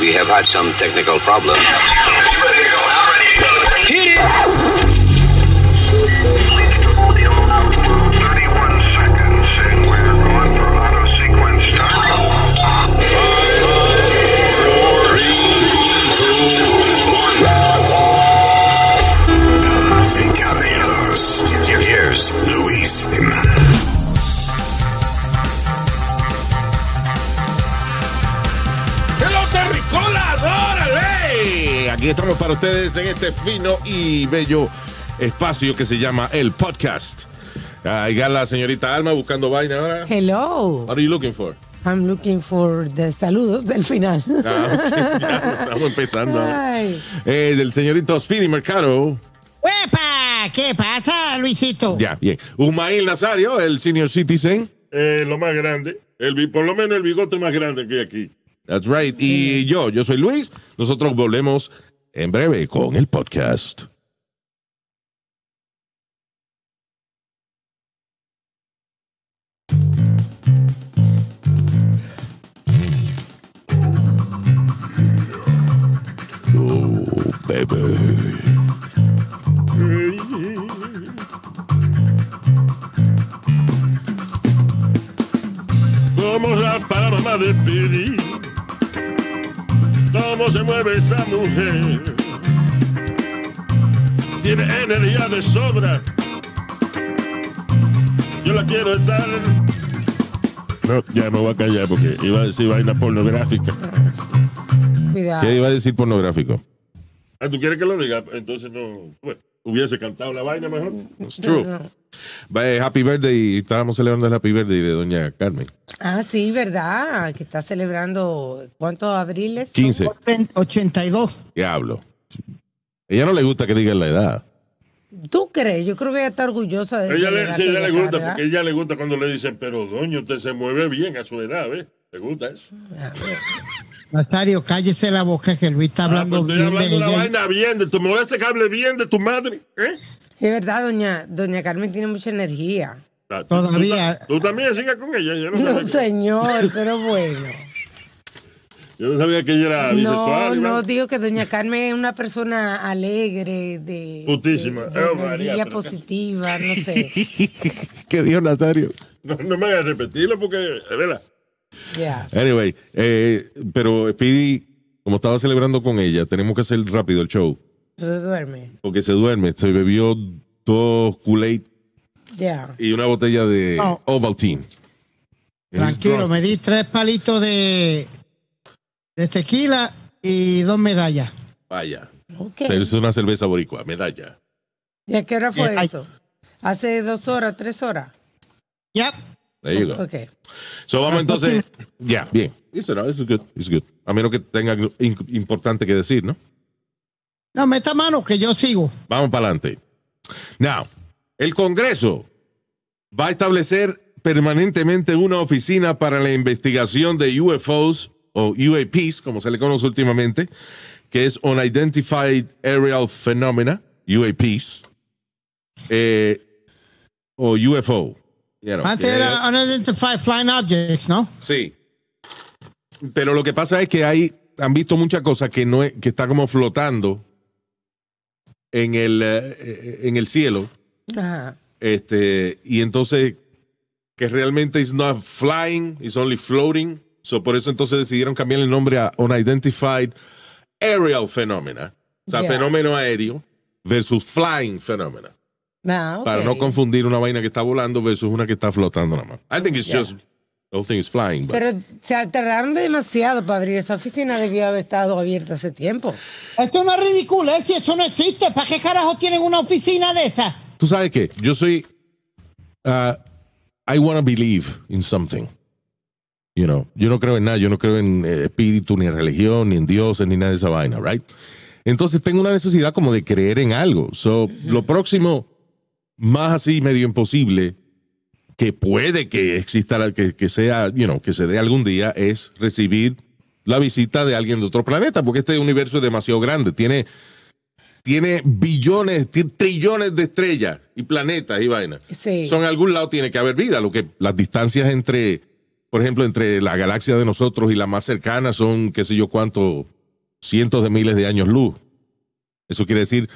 We have had some technical problems. Y estamos para ustedes en este fino y bello espacio que se llama el podcast. Ahí va la señorita Alma buscando vaina ahora. Hello. What are you looking for? I'm looking for the saludos del final. Ah, estamos empezando. Eh, del señorito Speedy Mercado. ¡Wepa! ¿Qué pasa, Luisito? Ya, bien. Umail Nazario, el senior citizen. Eh, lo más grande. El, por lo menos el bigote más grande que hay aquí. That's right. Y yo, yo soy Luis. Nosotros volvemos en breve con el podcast. Oh, Vamos a Panamá de pedir cómo se mueve esa mujer. Tiene energía de sobra. Yo la quiero estar. No, ya me voy a callar porque iba a decir vaina pornográfica. Cuidado. ¿Qué iba a decir pornográfico? Ah, ¿tú quieres que lo diga? Entonces no. hubiese cantado la vaina mejor. It's true. Eh, Happy Birthday, y estábamos celebrando el Happy Birthday de Doña Carmen. Ah, sí, ¿verdad? Que está celebrando, ¿cuántos abriles? 15. 82. Diablo. Ella no le gusta que digan la edad. ¿Tú crees? Yo creo que ella está orgullosa de ella. Le, sí, ella le gusta, porque ella le gusta cuando le dicen, pero doña, usted se mueve bien a su edad, ¿ves? ¿Le gusta eso? Ah, Nazario, cállese la boca que Luis está ah, hablando pues estoy bien hablando de vaina bien de tu me bien de tu madre, ¿eh? Es verdad, doña, doña Carmen tiene mucha energía. Todavía. Tú, también sigas con ella. Yo no, no señor, pero bueno. Yo no sabía que ella era bisexual. No, no, digo que doña Carmen es una persona alegre, de, Putísima. de, oh, energía positiva, no sé. ¿Qué dijo Nazario? No, me me hagas repetirlo porque, es verdad. Yeah. Anyway, eh, pero Speedy, como estaba celebrando con ella, tenemos que hacer rápido el show. Se duerme. Porque se duerme. Se bebió dos Kool-Aid y una botella de Oval Ovaltine. Tranquilo, me di tres palitos de, de tequila y dos medallas. Vaya. Okay. una cerveza boricua, medalla. ¿Y a qué hora fue eh, eso? Hace dos horas, tres horas. Ya Ahí So vamos entonces. Ya, bien. Eso good. It's good. A menos que tenga importante que decir, ¿no? No, meta mano que yo sigo. Vamos para adelante. Now, el Congreso va a establecer permanentemente una oficina para la investigación de UFOs o UAPs, como se le conoce últimamente, que es Unidentified Aerial Phenomena, UAPs, eh, o UFO. Antes era Unidentified Flying Objects, ¿no? Sí. Pero lo que pasa es que hay, han visto muchas cosas que, no que está como flotando en el, eh, eh, en el cielo. Este, y entonces, que realmente it's not flying, it's only floating. So, por eso entonces decidieron cambiar el nombre a Unidentified Aerial Phenomena. O sea, fenómeno aéreo versus flying phenomena. Ah, Para no confundir una vaina que está volando versus una que está flotando nada más. I think it's just flying. Pero se tardaron demasiado para abrir esa oficina, debió haber estado abierta hace tiempo. Esto es una ridiculez, ¿eh? si eso no existe, ¿para qué carajo tienen una oficina de esa? Tú sabes que yo soy. Uh, I want to believe in something. You know, yo no creo en nada, yo no creo en eh, espíritu, ni en religión, ni en dioses, ni nada de esa vaina, right? Entonces tengo una necesidad como de creer en algo. So, lo próximo, más así medio imposible, que puede que exista, que, que sea, you que se dé algún día, es recibir la visita de alguien de otro planeta, porque este universo es demasiado grande, tiene, tiene billones, trillones de estrellas y planetas y vainas. Son en algún lado tiene que haber vida, lo que las distancias entre, por ejemplo, entre la galaxia de nosotros y la más cercana son, qué sé yo cuánto, cientos de miles de años luz. Eso quiere decir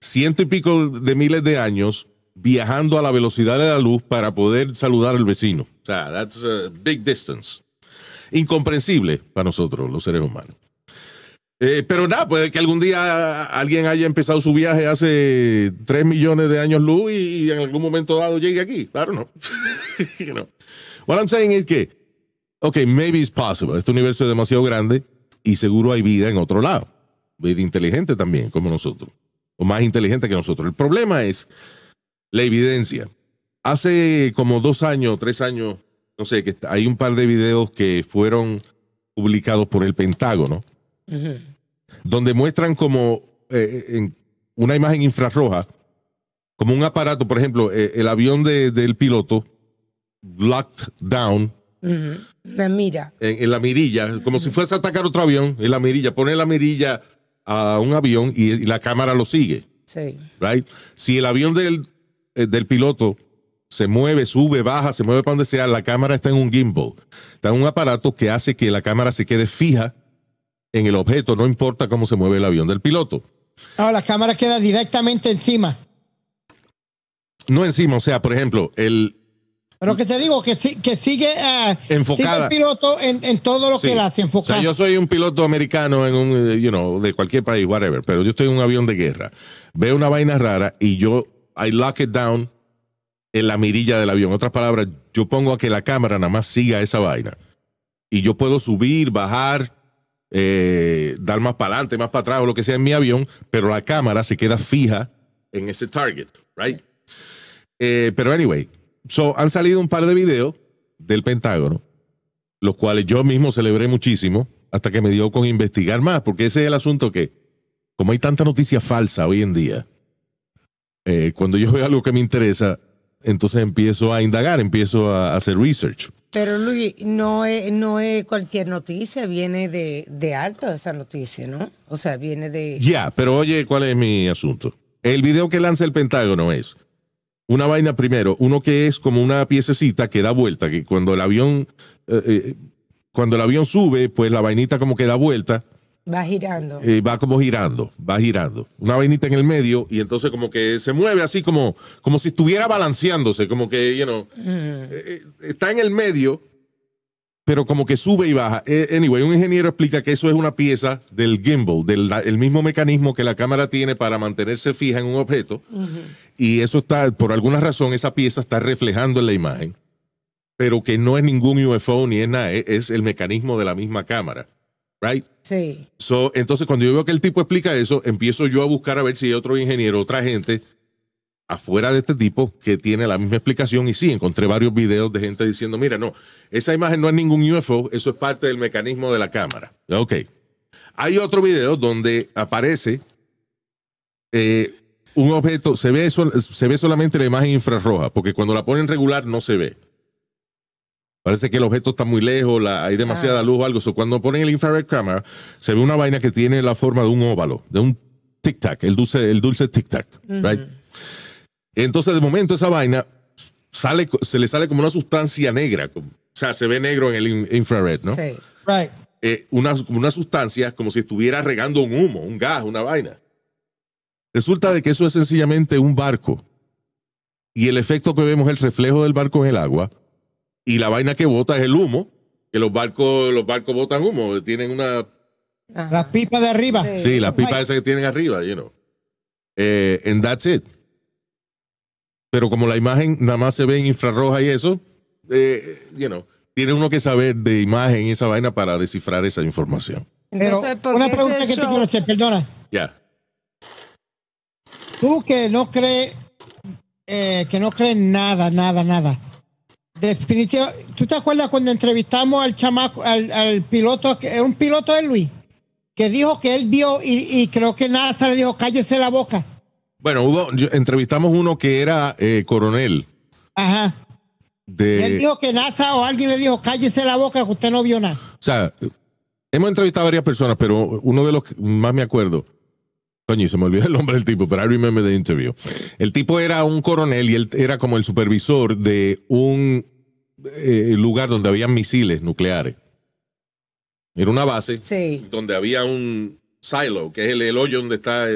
ciento y pico de miles de años viajando a la velocidad de la luz para poder saludar al vecino. that's a big distance. Incomprensible para nosotros, los seres humanos. Eh, pero nada, puede que algún día alguien haya empezado su viaje hace 3 millones de años luz y, en algún momento dado llegue aquí. Claro, no. know. What I'm saying is que, ok, maybe it's possible. Este universo es demasiado grande y seguro hay vida en otro lado. Vida inteligente también, como nosotros. O más inteligente que nosotros. El problema es la evidencia. Hace como dos años, tres años, no sé, que hay un par de videos que fueron publicados por el Pentágono, donde muestran como eh, eh, una imagen infrarroja, como un aparato, por ejemplo, eh, el avión del piloto, locked down. La mira. En, la mirilla, como si fuese a atacar otro avión, en la mirilla, pone la mirilla a un avión y, la cámara lo sigue. Sí. Si el avión del eh, del piloto se mueve, sube, baja, se mueve para donde sea, la cámara está en un gimbal. Está en un aparato que hace que la cámara se quede fija en el objeto, no importa cómo se mueve el avión del piloto. Ah, la cámara queda directamente encima. No encima, o sea, por ejemplo, el... Pero que te digo, que, que sigue, eh, enfocada. el piloto en, todo lo que él hace, enfocado. yo soy un piloto americano en un, eh, you know, de cualquier país, whatever, pero yo estoy en un avión de guerra. Veo una vaina rara y yo I lock it down en la mirilla del avión. En otras palabras, yo pongo a que la cámara nada más siga esa vaina. Y yo puedo subir, bajar, eh, dar más para adelante, más para atrás o lo que sea en mi avión, pero la cámara se queda fija en ese target, right? Eh, pero anyway, so, han salido un par de videos del Pentágono, los cuales yo mismo celebré muchísimo hasta que me dio con investigar más, porque ese es el asunto que, como hay tanta noticia falsa hoy en día, eh, cuando yo veo algo que me interesa, entonces empiezo a indagar, empiezo a, hacer research. Pero Luis, no es, no es cualquier noticia, viene de, alto esa noticia, ¿no? O sea, viene de... Ya, pero oye, ¿cuál es mi asunto? El video que lanza el Pentágono es una vaina primero, uno que es como una piececita que da vuelta, que cuando el avión, eh, eh, cuando el avión sube, pues la vainita como que da vuelta Va girando. Eh, va como girando, va girando. Una vainita en el medio y entonces como que se mueve así como, como si estuviera balanceándose, como que, you know, mm. eh, eh, está en el medio, pero como que sube y baja. anyway, un ingeniero explica que eso es una pieza del gimbal, del el mismo mecanismo que la cámara tiene para mantenerse fija en un objeto. Y eso está, por alguna razón, esa pieza está reflejando en la imagen, pero que no es ningún UFO ni es nada, es el mecanismo de la misma cámara. Sí. So, entonces, cuando yo veo que el tipo explica eso, empiezo yo a buscar a ver si hay otro ingeniero, otra gente afuera de este tipo que tiene la misma explicación y sí, encontré varios videos de gente diciendo, mira, no, esa imagen no es ningún UFO, eso es parte del mecanismo de la cámara. Ok. Hay otro video donde aparece eh, un objeto, se ve, se ve solamente la imagen infrarroja, porque cuando la ponen regular no se ve. Parece que el objeto está muy lejos, hay demasiada luz o algo. So, cuando ponen el infrared camera, se ve una vaina que tiene la forma de un óvalo, de un tic-tac, el dulce, el dulce tic-tac. Entonces, de momento, esa vaina sale, se le sale como una sustancia negra. o sea, se ve negro en el infrared, ¿no? Sí. Right. Eh, una, una sustancia como si estuviera regando un humo, un gas, una vaina. Resulta de que eso es sencillamente un barco. Y el efecto que vemos, el reflejo del barco en el agua, y la vaina que bota es el humo, que los barcos, los barcos botan humo, tienen una... la Las de arriba. Sí, la las pipas que tienen arriba, you know. Eh, and that's it. Pero como la imagen nada más se ve en infrarroja y eso, eh, you know, tiene uno que saber de imagen y esa vaina para descifrar esa información. Pero una pregunta que te quiero hacer, perdona. Ya. Tú que no crees, eh, que no crees nada, nada, nada Definitivamente. ¿Tú te acuerdas cuando entrevistamos al chamaco, al, piloto, que es un piloto de Luis, que dijo que él vio y, creo que NASA le dijo, cállese la boca? Bueno, hubo, entrevistamos uno que era eh, coronel. Ajá. él dijo que NASA o alguien le dijo, cállese la boca, que usted no vio nada. O sea, hemos entrevistado varias personas, pero uno de los que más me acuerdo, Coño, se me olvidó el nombre del tipo, pero I remember the interview. El tipo era un coronel y él era como el supervisor de un eh, el lugar donde había misiles nucleares. Era una base donde había un silo, que es el, hoyo donde está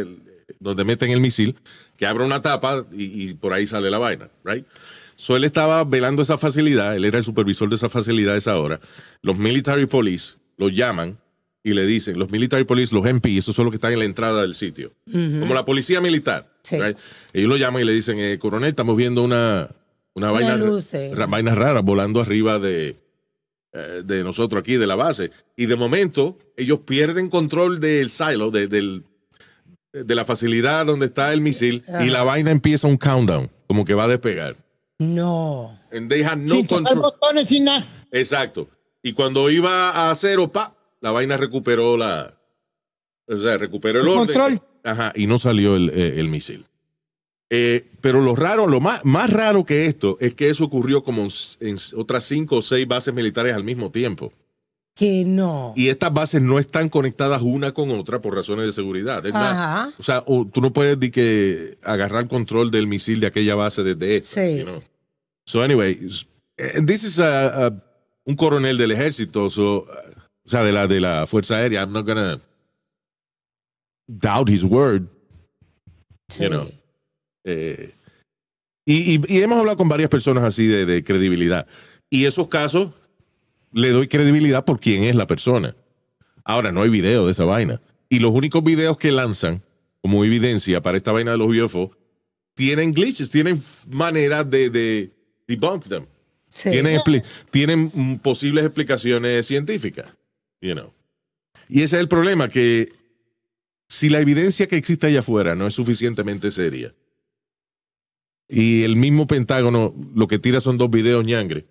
donde meten el misil, que abre una tapa y, por ahí sale la vaina, right? So él estaba velando esa facilidad, él era el supervisor de esa facilidad a esa hora. Los military police lo llaman y le dicen, los military police, los MP, esos son los que están en la entrada del sitio. Como la policía militar. Ellos lo llaman y le dicen, eh, coronel, estamos viendo una, una vaina, rara volando arriba de, eh, de nosotros aquí, de la base. Y de momento, ellos pierden control del silo, de, de la facilidad donde está el misil, y la vaina empieza un countdown, como que va a despegar. No. Deja no sin botones, nada. Exacto. Y cuando iba a cero, pa, la vaina recuperó la. O recuperó el, Control. Ajá, y no salió el eh, misil. Eh, pero lo raro, lo más, más, raro que esto es que eso ocurrió como en, otras cinco o seis bases militares al mismo tiempo. Que no. Y estas bases no están conectadas una con otra por razones de seguridad. Ajá. o sea, tú no puedes que agarrar control del misil de aquella base desde esta. Sí. So anyway, eh, this is a, un coronel del ejército, o sea, de la, de la Fuerza Aérea. I'm not gonna doubt his word. Sí. You eh, y, hemos hablado con varias personas así de, credibilidad. Y esos casos le doy credibilidad por quién es la persona. Ahora, no hay video de esa vaina. Y los únicos videos que lanzan como evidencia para esta vaina de los UFO tienen glitches, tienen maneras de, debunk them. Tienen, posibles explicaciones científicas. Y ese es el problema, que si la evidencia que existe allá afuera no es suficientemente seria, y el mismo Pentágono lo que tira son dos videos ñangre.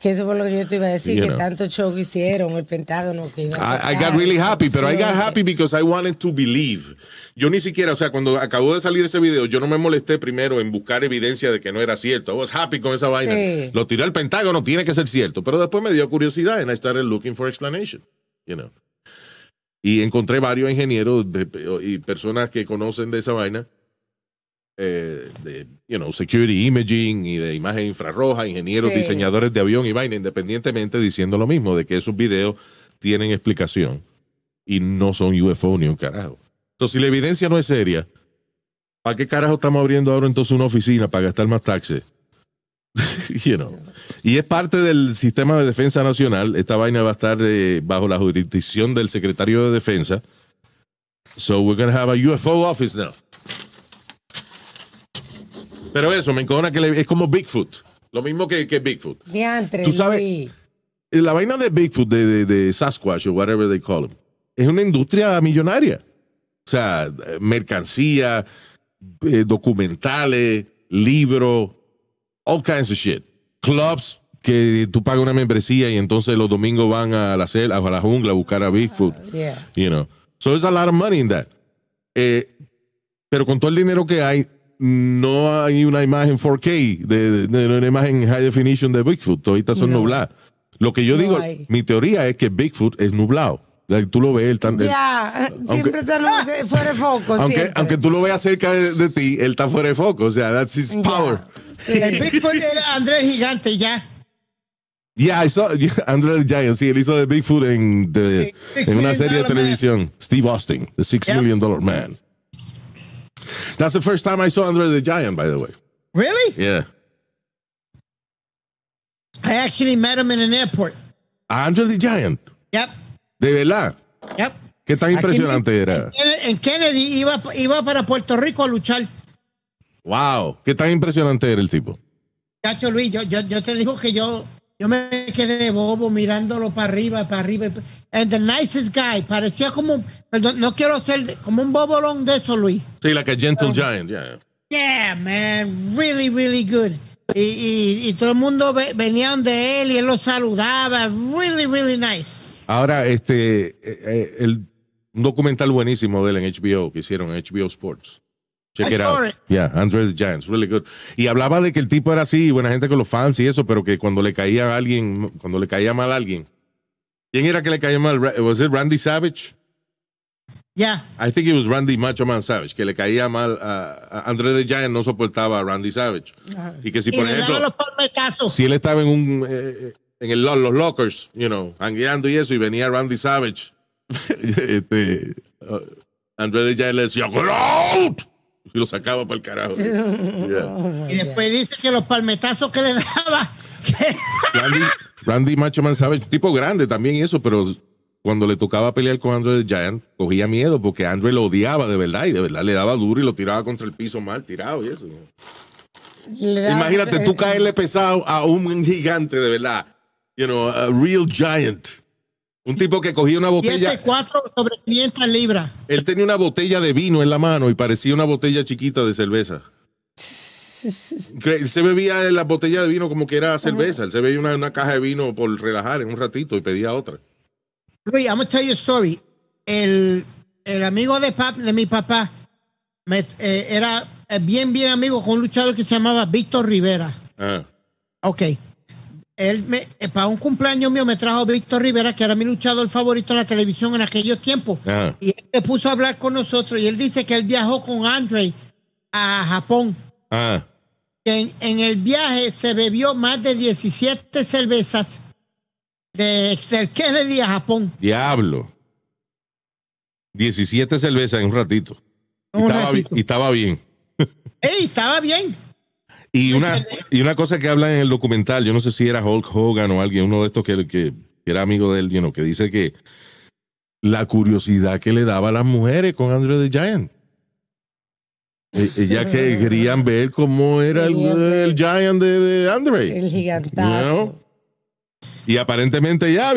Que eso fue lo que yo te iba a decir, que tanto show hicieron el Pentágono. I, got really happy, pero I got happy because I wanted to believe. Yo ni siquiera, o sea, cuando acabó de salir ese video, yo no me molesté primero en buscar evidencia de que no era cierto. I was happy con esa vaina. Lo tiró el Pentágono, tiene que ser cierto. Pero después me dio curiosidad and I started looking for explanation, you know. Y encontré varios ingenieros y personas que conocen de esa vaina eh, de you know, security imaging y de imagen infrarroja, ingenieros, diseñadores de avión y vaina, independientemente diciendo lo mismo, de que esos videos tienen explicación y no son UFO ni un carajo. Entonces, si la evidencia no es seria, ¿para qué carajo estamos abriendo ahora entonces una oficina para gastar más taxes? Y es parte del sistema de defensa nacional. Esta vaina va a estar eh, bajo la jurisdicción del secretario de defensa. So we're going to have a UFO office now. Pero eso, me encojona que es como Bigfoot. Lo mismo que, que Bigfoot. Diantre, Tú sabes, la vaina de Bigfoot, de, de, de Sasquatch o whatever they call them, es una industria millonaria. O sea, mercancía, eh, documentales, libros, all kinds of shit. Clubs que tú pagas una membresía y entonces los domingos van a la, a la jungla a buscar a Bigfoot. Ah, yeah. You know. So there's a lot of money in that. Eh, pero con todo el dinero que hay, no hay una imagen 4K, de, una imagen high definition de Bigfoot. Todas son nubladas. Lo que yo digo, mi teoría es que Bigfoot es nublado. Tú lo ves, él Ya, siempre está fuera de foco. Aunque, aunque tú lo veas cerca de, ti, él está fuera de foco. O sea, that's his power. El Bigfoot era André Gigante, ya. Ya André the Giant. Sí, él hizo de Bigfoot en, una serie de televisión. Steve Austin, The Six Million Dollar Man. That's the first time I saw Andre the Giant, by the way. Really? Yeah. I actually met him in an airport. Andre the Giant. Yep. De verdad. Yep. Qué tan impresionante era. En Kennedy iba, iba para Puerto Rico a luchar. Wow, qué tan impresionante era el tipo. Cacho Luis, yo, yo te digo que yo yo me quedé bobo mirándolo para arriba, para arriba. And the nicest guy. Parecía como, perdón, no quiero ser como un bobolón de eso, Luis. Sí, like a gentle giant, yeah. Yeah, man. Really, really good. Y, todo el mundo venían venía él y él lo saludaba. Really, really nice. Ahora, este, eh, eh, el, documental buenísimo de él en HBO que hicieron, en HBO Sports. Check it out. Yeah, Andre the Giant's really good. Y hablaba de que el tipo era así, buena gente con los fans y eso, pero que cuando le caía a alguien, cuando le caía mal a alguien. ¿Quién era que le caía mal? Was it Randy Savage? Ya. I think it was Randy Macho Man Savage, que le caía mal a, Andre the Giant, no soportaba a Randy Savage. Y que si, por ejemplo, si él estaba en un eh, en el, los lockers, you know, hangueando y eso, y venía Randy Savage, este, de uh, Andre the Giant le decía, ¡Get out! y lo sacaba para el carajo. Y después dice que los palmetazos que le daba. Randy, Randy Macho sabe, tipo grande también eso, pero cuando le tocaba pelear con Andre the Giant, cogía miedo porque Andre lo odiaba de verdad y de verdad le daba duro y lo tiraba contra el piso mal tirado y eso. Imagínate tú caerle pesado a un gigante de verdad, you know, a real giant. Un tipo que cogía una botella. cuatro sobre 500 libras. Él tenía una botella de vino en la mano y parecía una botella chiquita de cerveza. se bebía la botella de vino como que era cerveza. Él se bebía una, caja de vino por relajar en un ratito y pedía otra. Luis, I'm a story. El, el amigo de, de mi papá eh, era eh, bien, bien amigo con un luchador que se llamaba Víctor Rivera. Ah. Ok él me, eh, para un cumpleaños mío me trajo Víctor Rivera, que era mi luchador favorito en la televisión en aquellos tiempos. Y él se puso a hablar con nosotros y él dice que él viajó con Andre a Japón. Ah. En, el viaje se bebió más de 17 cervezas de, le Kennedy a Japón. Diablo. 17 cervezas en un ratito. y, ratito. Estaba, y estaba bien. Ey, estaba bien. Y una, y una cosa que habla en el documental, yo no sé si era Hulk Hogan o alguien, uno de estos que, que era amigo de él, que dice que la curiosidad que le daba a las mujeres con Andre the Giant. ya e, que ah. querían ver cómo era el, Giant de, Andre. El gigantazo. Y aparentemente ya,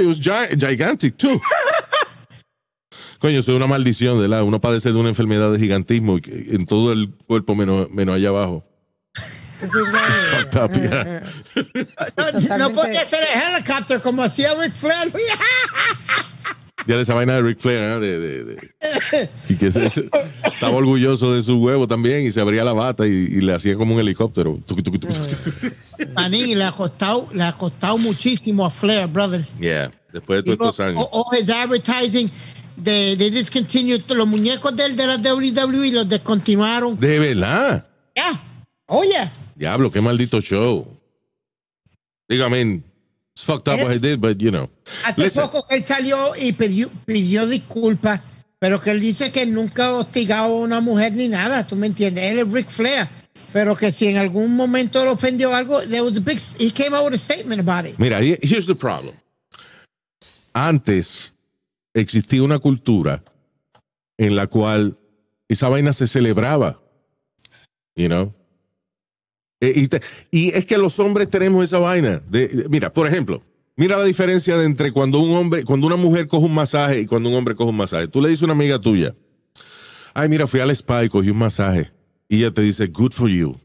gigantic too. Coño, eso es una maldición, ¿verdad? Uno padece de una enfermedad de gigantismo en todo el cuerpo menos, menos allá abajo no, no podía hacer el helicóptero como hacía Ric Flair. Ya esa vaina de Ric Flair, ¿eh? de, de, de. Y que se, estaba orgulloso de su huevo también y se abría la bata y, le hacía como un helicóptero. Maní, le ha costado, le ha costado muchísimo a Flair, brother. Yeah, después de todos estos años. O, o advertising de, de discontinued, los muñecos de, de la WWE los descontinuaron. ¿De verdad? Yeah. Oye. Oh, yeah. Diablo, qué maldito show. Digo, I mean, it's fucked up what I did, but you know. Hace Listen. poco él salió y pidió, disculpas, pero que él dice que nunca ha hostigado a una mujer ni nada, ¿tú me entiendes? Él es Ric Flair. Pero que si en algún momento le ofendió algo, there was a big, he came out with a statement about it. Mira, here's the problem. Antes existía una cultura en la cual esa vaina se celebraba. You know? Eh, y, es que los hombres tenemos esa vaina. De, mira, por ejemplo, mira la diferencia de entre cuando un hombre, cuando una mujer coge un masaje y cuando un hombre coge un masaje. Tú le dices a una amiga tuya, ay, mira, fui al spa y cogí un masaje. Y ella te dice, good for you.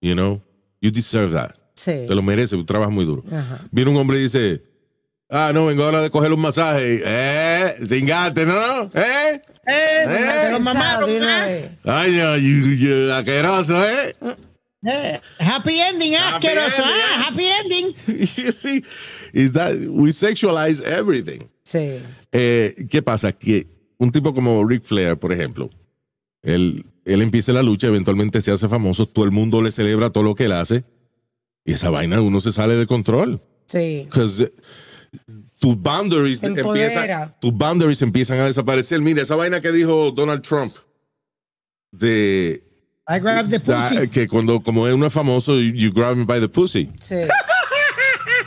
You know, you deserve that. Te lo mereces, tú trabajas muy duro. Ajá. Viene un hombre y dice, ah, no, vengo ahora de coger un masaje. Eh, chingate, ¿no? Eh. Eh, Ay, no, you, ¿eh? Mm, eh, happy ending, happy asqueroso. Ending. Ah, eh. happy ending. you see, we sexualize everything. Sí. Eh, ¿Qué pasa? Que un tipo como Ric Flair, por ejemplo, él, él empieza la lucha, eventualmente se hace famoso, todo el mundo le celebra todo lo que él hace, y esa vaina uno se sale de control. Sí. Tus boundaries, tus boundaries empiezan a desaparecer. Mira, esa vaina que dijo Donald Trump de I grabbed the pussy. Eh, que cuando, como es uno famoso, you, grab him by the pussy. Sí.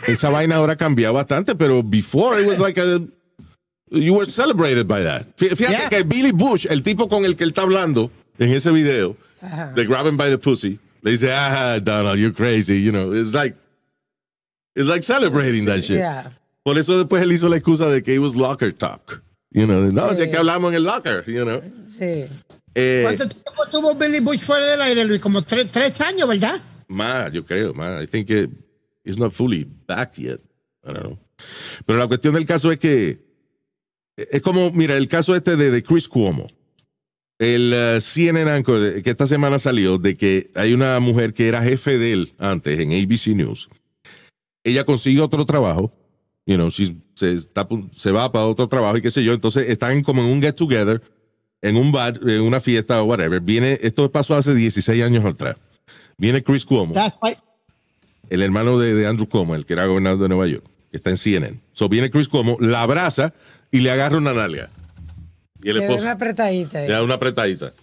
Esa vaina ahora Cambia bastante, pero before it was like you were celebrated by that. Fíjate que Billy Bush, el tipo con el que él está hablando en ese video, the grab him by the pussy, le dice, ah, Donald, you're crazy, you know. It's like, it's like celebrating that shit. Por eso después él hizo la excusa de que it was locker talk. You know, no, es que hablamos en el locker, you know. Sí. Eh, ¿Cuánto tiempo tuvo Billy Bush fuera del aire, Luis? Como tres años, ¿verdad? Más, yo creo, más. I think it's not fully back yet. Pero la cuestión del caso es que eh, es como, mira, el caso este de, de Chris Cuomo. El eh, CNN que esta semana salió, de que hay una mujer que era jefe de él antes en ABC News. Ella consigue otro trabajo, you know, se, está, se va para otro trabajo y qué sé yo. Entonces están como en un get together en un bar, en una fiesta o whatever, viene, esto pasó hace 16 años atrás. Viene Chris Cuomo, el hermano de, Andrew Cuomo, el que era gobernador de Nueva York, que está en CNN. So viene Chris Cuomo, la abraza y le agarra una nalga. Y le da Una apretadita. Le da una apretadita.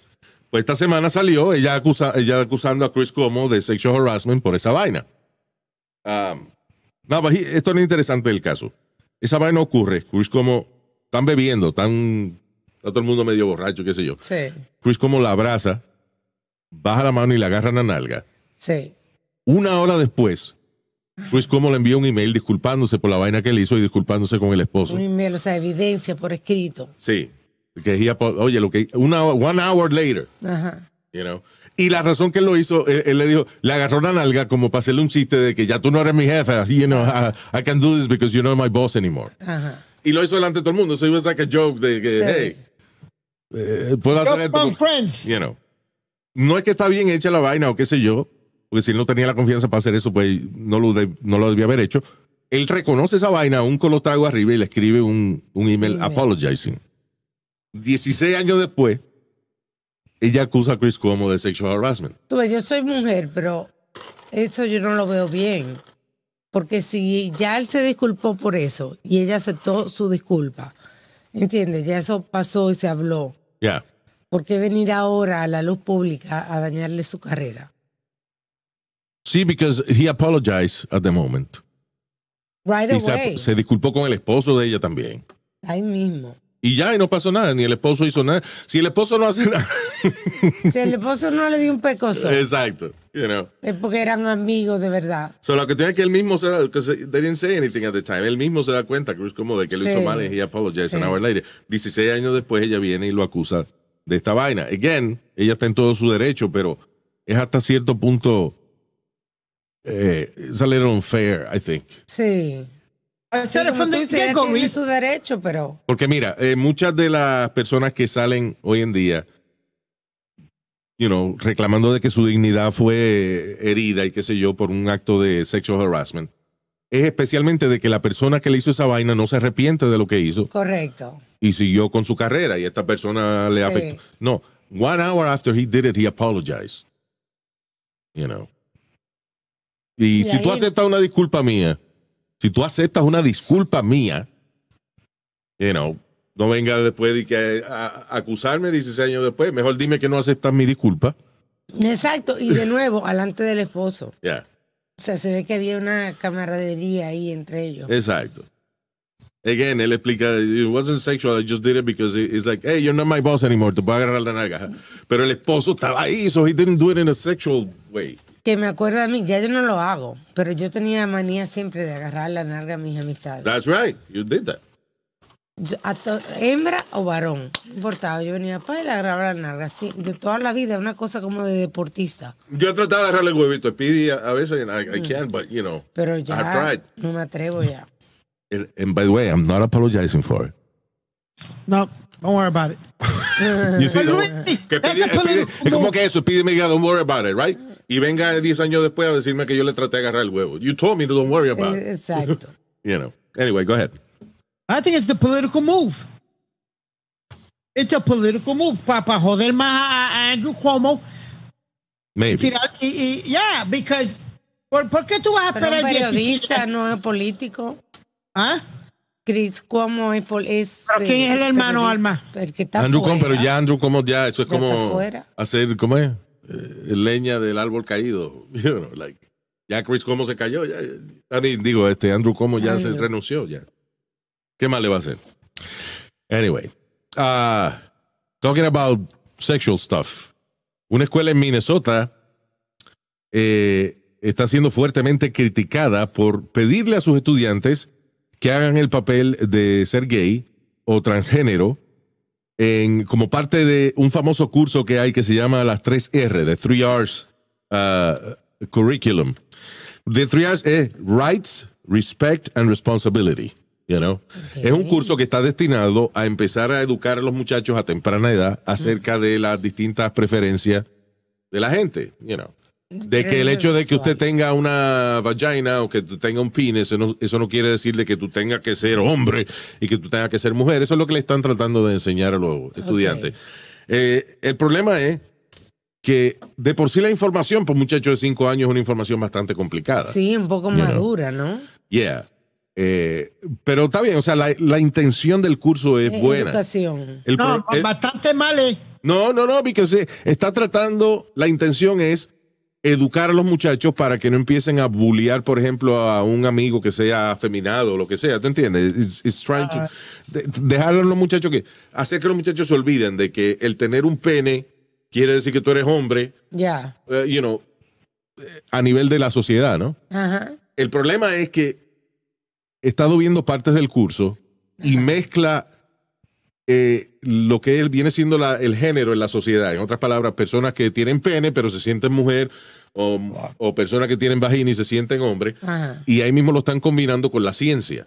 Pues esta semana salió ella, acusa, ella acusando a Chris Cuomo de sexual harassment por esa vaina. Um, no, pues, esto es interesante el caso. Esa vaina ocurre. Chris Cuomo están bebiendo, están todo el mundo medio borracho, qué sé yo. Sí. Chris como la abraza, baja la mano y le agarra en la nalga. Una hora después, Chris como le envía un email disculpándose por la vaina que le hizo y disculpándose con el esposo. Un email, o sea, evidencia por escrito. Sí. Que oye, lo que una one hour later. Ajá. You know? Y la razón que lo hizo, él, le dijo, le agarró la nalga como para hacerle un chiste de que ya tú no eres mi jefe, you know, I, can do this because you're not my boss anymore. Ajá. Y lo hizo delante de todo el mundo. So iba was like a joke de que, hey, eh, eh, puedo hacer esto No es que está bien hecha la vaina o qué sé yo, porque si él no tenía la confianza para hacer eso, pues no lo, no lo debía haber hecho. Él reconoce esa vaina un con los tragos arriba y le escribe un, email, apologizing. 16 años después, ella acusa a Chris Cuomo de sexual harassment. Tú yo soy mujer, pero eso yo no lo veo bien. Porque si ya él se disculpó por eso y ella aceptó su disculpa, ¿Entiendes? Ya eso pasó y se habló. Ya. ¿Por qué venir ahora a la luz pública a dañarle su carrera? Sí, because he apologized at the moment. Right away. Se, se, disculpó con el esposo de ella también. Ahí mismo. Y ya, y no pasó nada, ni el esposo hizo nada. Si el esposo no hace nada. si el esposo no le dio un pecoso. Exacto. Es porque eran amigos de verdad. Solo que tiene que él mismo se da, él mismo se da cuenta, Cruz, como de que le hizo mal y he apologized sí. 16 años después ella viene y lo acusa de esta vaina. Again, ella está en todo su derecho, pero es hasta cierto punto eh, fair I think. Sí. su derecho, pero... Porque mira, eh, muchas de las personas que salen hoy en día you know, reclamando de que su dignidad fue herida y qué sé yo por un acto de sexual harassment, es especialmente de que la persona que le hizo esa vaina no se arrepiente de lo que hizo. Correcto. Y siguió con su carrera y esta persona le afectó. No, one hour after he did it, he apologized. You know. Y, si tú aceptas una disculpa mía, si tú aceptas una disculpa mía, you know, no venga después de que acusarme 16 años después. Mejor dime que no aceptas mi disculpa. Exacto, y de nuevo, alante del esposo. Ya. O sea, se ve que había una camaradería ahí entre ellos. Exacto. Again, él explica, it wasn't sexual, I just did it because it's like, hey, you're not my boss anymore, te voy a agarrar la nalga. Pero el esposo estaba ahí, so he didn't do it in a sexual way. Que me acuerda a mí, ya yo no lo hago, pero yo tenía manía siempre de agarrar la narga a mis amistades. That's right, you did that hembra o varón, no Yo venía para él agarraba la nalga. Así, de toda la vida, una cosa como de deportista. Yo he tratado de agarrarle el huevito. Pidi a, a veces, I, I mm. can, but you know. Pero ya, I've tried. no me atrevo ya. And, by the way, I'm not apologizing for it. No, don't worry about it. you see, que pide, es, pide, como que eso, pide me don't worry about it, right? Y venga 10 años después a decirme que yo le traté de agarrar el huevo. You told me to don't worry about it. Eh, exacto. you know. Anyway, go ahead. I think it's the political move. It's a political move para joder más a, Andrew Cuomo. Maybe. Y, yeah, because ¿por, qué tú vas a Pero periodista no es político. ¿Ah? Chris Cuomo es, ¿Pero quién eh, es el hermano Alma? Andrew Cuomo, pero ya Andrew Cuomo ya eso es como hacer ¿cómo es? Eh, leña del árbol caído, like ya Chris Cuomo se cayó, ya, digo este Andrew Cuomo ya se renunció ya. ¿Qué más le va a hacer? Anyway, ah, talking about sexual stuff. Una escuela en Minnesota eh, está siendo fuertemente criticada por pedirle a sus estudiantes que hagan el papel de ser gay o transgénero como parte de un famoso curso que hay que se llama las 3R, the 3Rs Curriculum. The 3Rs es Rights, Respect and Responsibility. Es un curso que está destinado a empezar a educar a los muchachos a temprana edad acerca de las distintas preferencias de la gente. De que el hecho de que usted tenga una vagina o que tenga un pene, eso no, quiere decirle que tú tengas que ser hombre y que tú tengas que ser mujer. Eso es lo que le están tratando de enseñar a los estudiantes. Eh, el problema es que de por sí la información, por pues, muchachos de cinco años, es una información bastante complicada. Sí, un poco madura, ¿no? Yeah. Eh, pero está bien, o sea, la, intención del curso es buena. Educación. no, bastante mal. No, no, no, porque está tratando, la intención es educar a los muchachos para que no empiecen a bullear, por ejemplo, a un amigo que sea afeminado o lo que sea, ¿te entiendes? It's, trying to, ah. dejar a los muchachos que, hacer que los muchachos se olviden de que el tener un pene quiere decir que tú eres hombre, ya eh, you know, eh, a nivel de la sociedad, ¿no? Ajá. El problema es que he estado viendo partes del curso y mezcla eh, lo que él viene siendo el género en la sociedad. En otras palabras, personas que tienen pene pero se sienten mujer o, personas que tienen vagina y se sienten hombre. Y ahí mismo lo están combinando con la ciencia.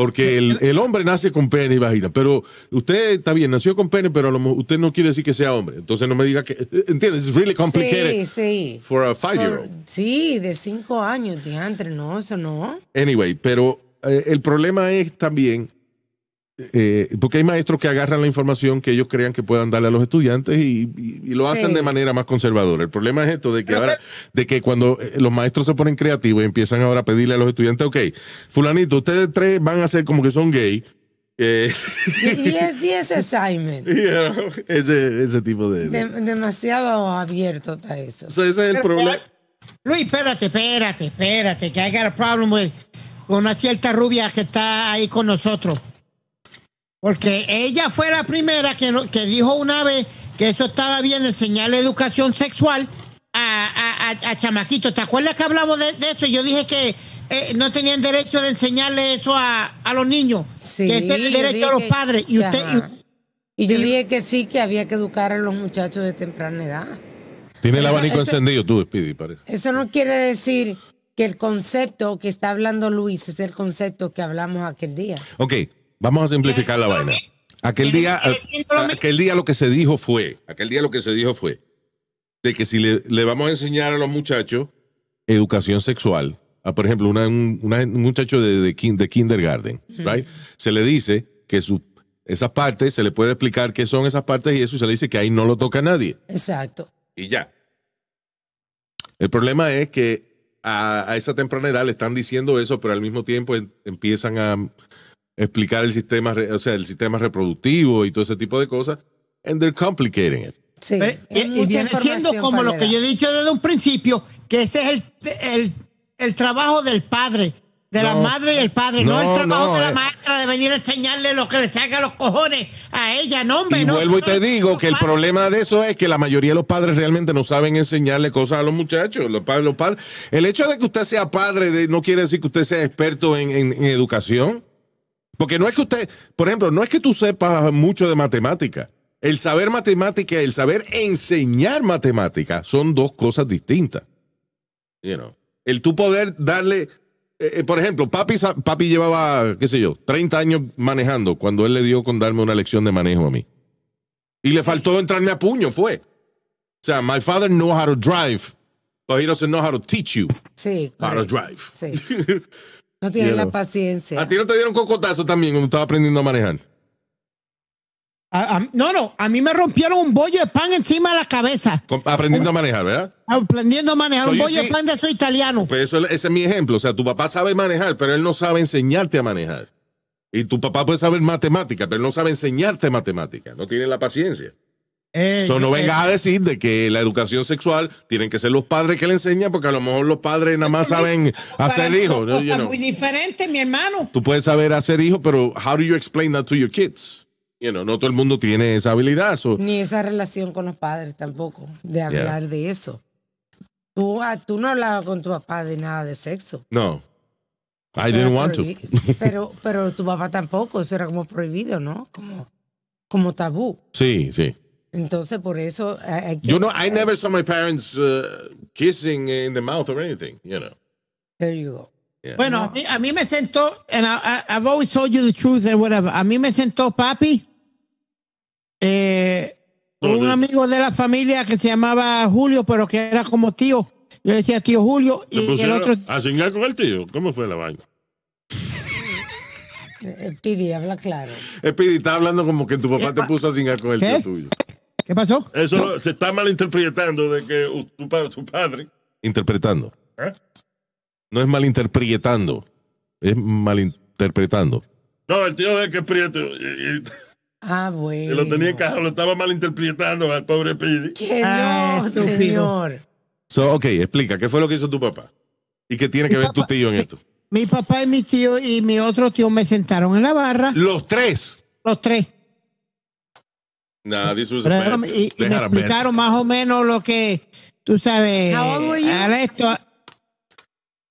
Porque el, hombre nace con pene y vagina, pero usted está bien, nació con pene, pero usted no quiere decir que sea hombre. Entonces no me diga que. ¿Entiendes? Es really complicated. Sí, sí. For a five-year-old. Sí, de cinco años, diantre, no, eso no. Anyway, pero eh, el problema es también eh, porque hay maestros que agarran la información que ellos crean que puedan darle a los estudiantes y, lo hacen de manera más conservadora. El problema es esto de que ahora, de que cuando eh, los maestros se ponen creativos y empiezan ahora a pedirle a los estudiantes, ok, fulanito, ustedes tres van a ser como que son gay. Eh, y, es 10 assignment. ese, ese, tipo de, Demasiado abierto está eso. ese es el problema. Luis, espérate, espérate, espérate, que hay un problema con una cierta rubia que está ahí con nosotros. Porque ella fue la primera que, que dijo una vez que eso estaba bien enseñarle educación sexual a, a, a, ¿Te acuerdas que hablamos de, de eso? Yo dije que eh, no tenían derecho de enseñarle eso a, los niños, sí, que eso es el derecho a los padres. Y usted, y, yo dije que sí, que había que educar a los muchachos de temprana edad. Tiene el abanico encendido tú, Speedy, parece. Eso no quiere decir que el concepto que está hablando Luis es el concepto que hablamos aquel día. Ok, Vamos a simplificar la vaina. Aquel día, aquel día lo que se dijo fue, aquel día lo que se dijo fue, de que si le, vamos a enseñar a los muchachos educación sexual, a, por ejemplo, un, muchacho de, kindergarten, se le dice que su, esas partes, se le puede explicar qué son esas partes y eso se le dice que ahí no lo toca nadie. Exacto. Y ya. El problema es que a, esa temprana edad le están diciendo eso, pero al mismo tiempo empiezan a explicar el sistema, o sea, el sistema reproductivo y todo ese tipo de cosas. And they're complicating it. y, viene eh, siendo como lo que yo he dicho desde un principio, que ese es el, el, trabajo del padre, de la madre y el padre, no, el trabajo de la eh. maestra de venir a enseñarle lo que le a los cojones a ella, no, hombre. Y vuelvo y te digo que el problema de eso es que la mayoría de los padres realmente no saben enseñarle cosas a los muchachos. Los padres, los padres. El hecho de que usted sea padre no quiere decir que usted sea experto en, en educación. Porque no es que usted, por ejemplo, no es que tú sepas mucho de matemática. El saber matemática y el saber enseñar matemática son dos cosas distintas. You know. El tú poder darle, eh, eh, por ejemplo, papi, papi llevaba, qué sé yo, 30 años manejando cuando él le dio con darme una lección de manejo a mí. Y le faltó entrarme a puño, fue. O sea, my father know how to drive, but he doesn't know how to teach you sí, how to drive. Sí. No tienen la paciencia. ¿A ti no te dieron cocotazo también cuando estaba aprendiendo a manejar? no, no, a mí me rompieron un bollo de pan encima de la cabeza. aprendiendo a manejar, ¿verdad? Aprendiendo a manejar un bollo de pan de eso italiano. Pues ese es mi ejemplo. O sea, tu papá sabe manejar, pero él no sabe enseñarte a manejar. Y tu papá puede saber matemática, pero él no sabe enseñarte matemática. No tiene la paciencia eso eh, no vengas eh, a decir de que la educación sexual tienen que ser los padres que le enseñan, porque a lo mejor los padres nada más saben hacer hijos. No, muy diferente, mi hermano. Tú puedes saber hacer hijos, pero how do you explain that to your kids? You no todo el mundo tiene esa habilidad. Ni esa relación con los padres tampoco, de hablar de eso. Tú, ah, tú no hablabas con tu papá de nada de sexo. No. I didn't want to. pero, pero tu papá tampoco, eso era como prohibido, ¿no? Como, como tabú. Sí, sí. Entonces, por eso You know, I never saw my parents uh, kissing in the mouth or anything, you know. There you go. Bueno, a, mí, me sentó, and I've always told you the truth and whatever. A mí me sentó papi, eh, un amigo de la familia que se llamaba Julio, pero que era como tío. Yo decía tío Julio y el otro. ¿A cingar con el tío? ¿Cómo fue la vaina? Eh, Pidi, habla claro. Pidi, está hablando como que tu papá eh, te ah, puso a con el tío ¿eh? tuyo. ¿Qué pasó? Eso se está malinterpretando de que su, padre. Interpretando. ¿Eh? No es malinterpretando. Es malinterpretando. No, el tío el que Prieto. ah, bueno. lo tenía en casa lo estaba malinterpretando al pobre Pidi. Que no, señor. ok, explica, ¿qué fue lo que hizo tu papá? ¿Y qué tiene que ver tu tío en esto? Mi papá y mi tío y mi otro tío me sentaron en la barra. ¿Los tres? Los tres. Nada, Y, me explicaron más o menos lo que, tú sabes, a esto.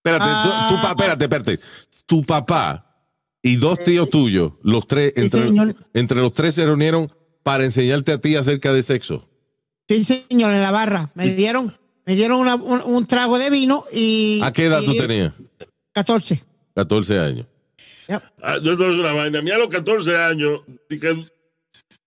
Espérate, tu, papá, ah, espérate, espérate. Tu papá y dos eh, tíos tuyos, los tres, entre, los tres se reunieron para enseñarte a ti acerca de sexo. Sí, señor, en la barra. Me dieron, me dieron un, trago de vino y. ¿A qué edad tú tenías? 14. 14 años. Ah, una vaina. mira los 14 años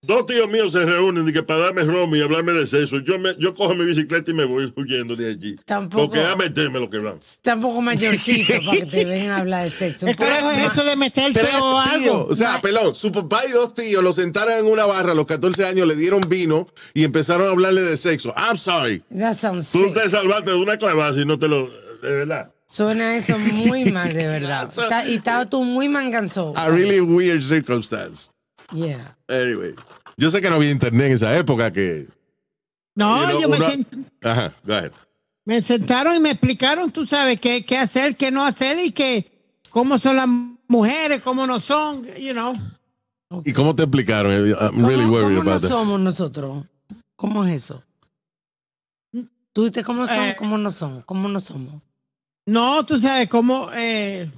dos tíos míos se reúnen y que para darme rom y hablarme de sexo, yo me, yo cojo mi bicicleta y me voy huyendo de allí. Tampoco. Porque a meterme lo que hablamos. Tampoco mayorcito para que te dejen hablar de sexo. Pero esto de meterse o algo. O sea, pelón, su papá y dos tíos lo sentaron en una barra a los 14 años, le dieron vino y empezaron a hablarle de sexo. I'm sorry. That sounds Tú te salvaste de una clavada si no te lo. De verdad. Suena eso muy mal, de verdad. y estaba tú muy manganzón. A really weird circumstance. Yeah. Anyway, yo sé que no había internet en esa época que... No, yo me Ajá, go ahead. Me sentaron y me explicaron, tú sabes, qué, qué hacer, qué no hacer y que cómo son las mujeres, cómo no son, you know. ¿Y cómo te explicaron? I'm really worried ¿cómo about no somos nosotros? ¿Cómo es eso? ¿Tú dices cómo son, eh, cómo no son, cómo no somos? No, tú sabes, cómo... Eh,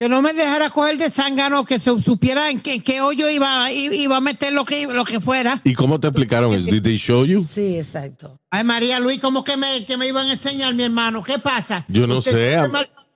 que no me dejara coger de zángano, que se supiera en qué, hoyo iba, iba a meter lo que, lo que fuera. ¿Y cómo te explicaron eso? ¿Did they show you? Sí, exacto. Ay, María Luis, ¿cómo que me, que me iban a enseñar, mi hermano? ¿Qué pasa? Yo no sé.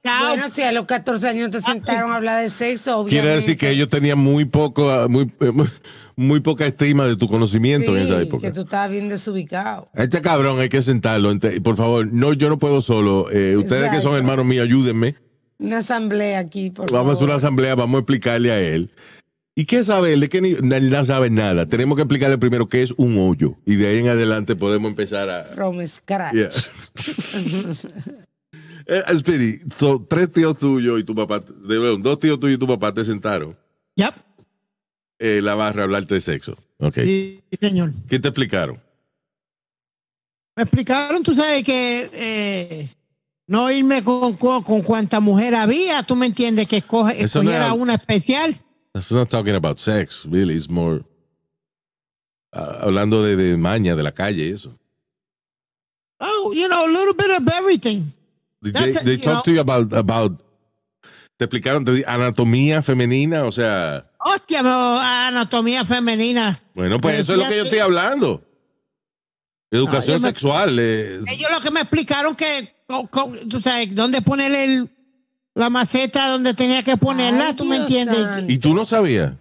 Bueno, si a los 14 años te ah, pues. sentaron a hablar de sexo, Quiere decir que ellos tenían muy poco, ah, eh, muy, muy poca estima de tu conocimiento en esa época. que tú estabas bien desubicado. Este cabrón hay que sentarlo. Por favor, no, yo no puedo solo. Eh, ustedes que son hermanos míos, ayúdenme. Una asamblea aquí, por Vamos a a una asamblea, vamos a explicarle a él. ¿Y qué sabe él? que ni, no sabe nada. Tenemos que explicarle primero qué es un hoyo. Y de ahí en adelante podemos empezar a... From scratch. Eh, tres tíos tuyos y tu papá... De, dos tíos tuyos y tu papá te sentaron. Yep. Eh, la barra a hablarte de sexo. Ok. Sí, señor. ¿Qué te explicaron? Me explicaron, tú sabes, que... Eh, no irme con, con, cuánta mujer había, tú me entiendes, que escogiera una especial. No not talking about sex, really, it's more ah, hablando de, de, maña, de la calle, eso. Oh, you know, a little bit of everything. They, to you about, about, te explicaron de anatomía femenina, o sea. Hostia, pero anatomía femenina. Bueno, pues eso es lo que yo estoy hablando. Educación sexual. ellos eh, lo que me explicaron que, tú sabes, dónde ponerle la maceta, donde tenía que ponerla, tú me entiendes. ¿Y tú no sabías?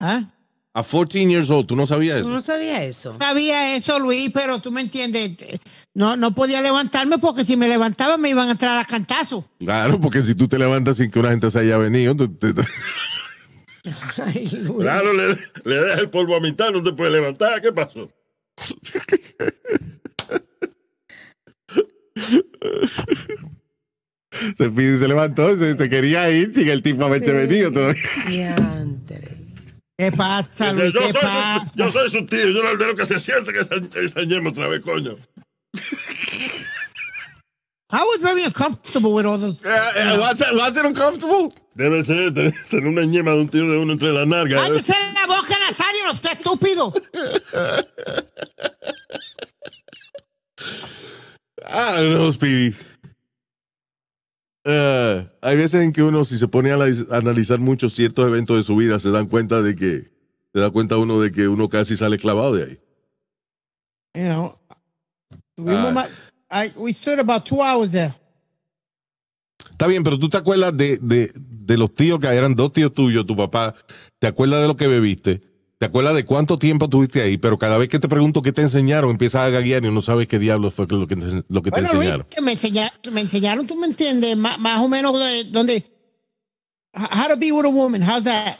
¿Ah? A 14 years old, ¿tú no sabías eso? No sabía eso. Sabía eso, Luis, pero tú me entiendes. No, no podía levantarme porque si me levantaba me iban a entrar a cantazo. Claro, porque si tú te levantas sin que una gente se haya venido, claro, le, le el polvo a mitad, no te puedes levantar. ¿Qué pasó? Se, pide, se levantó, se, quería ir sin el tipo haberse sí. venido Todo ¿Qué pasa, Luis? Yo, ¿Qué soy pasa? Su, yo soy su tío, yo no veo que se siente que enseñemos otra vez, coño. I was very uncomfortable with all those. Uh, uh, was, it, uncomfortable? Debe ser tener una ñema de un tío de uno entre la narga usted estúpido. Ah, no, Speedy. Eh, hay veces en que uno, si se pone a, analizar muchos ciertos eventos de su vida, se dan cuenta de que, se da cuenta uno de que uno casi sale clavado de ahí. Está bien, pero tú te acuerdas de, de, de los tíos que eran dos tíos tuyos, tu papá, te acuerdas de lo que bebiste, te acuerdas de cuánto tiempo tuviste ahí, pero cada vez que te pregunto qué te enseñaron, empiezas a gaguear y no sabes qué diablos fue lo que te, enseñaron. me, enseñaron, tú me entiendes, más, o menos de, donde... How to be with a woman, how's that?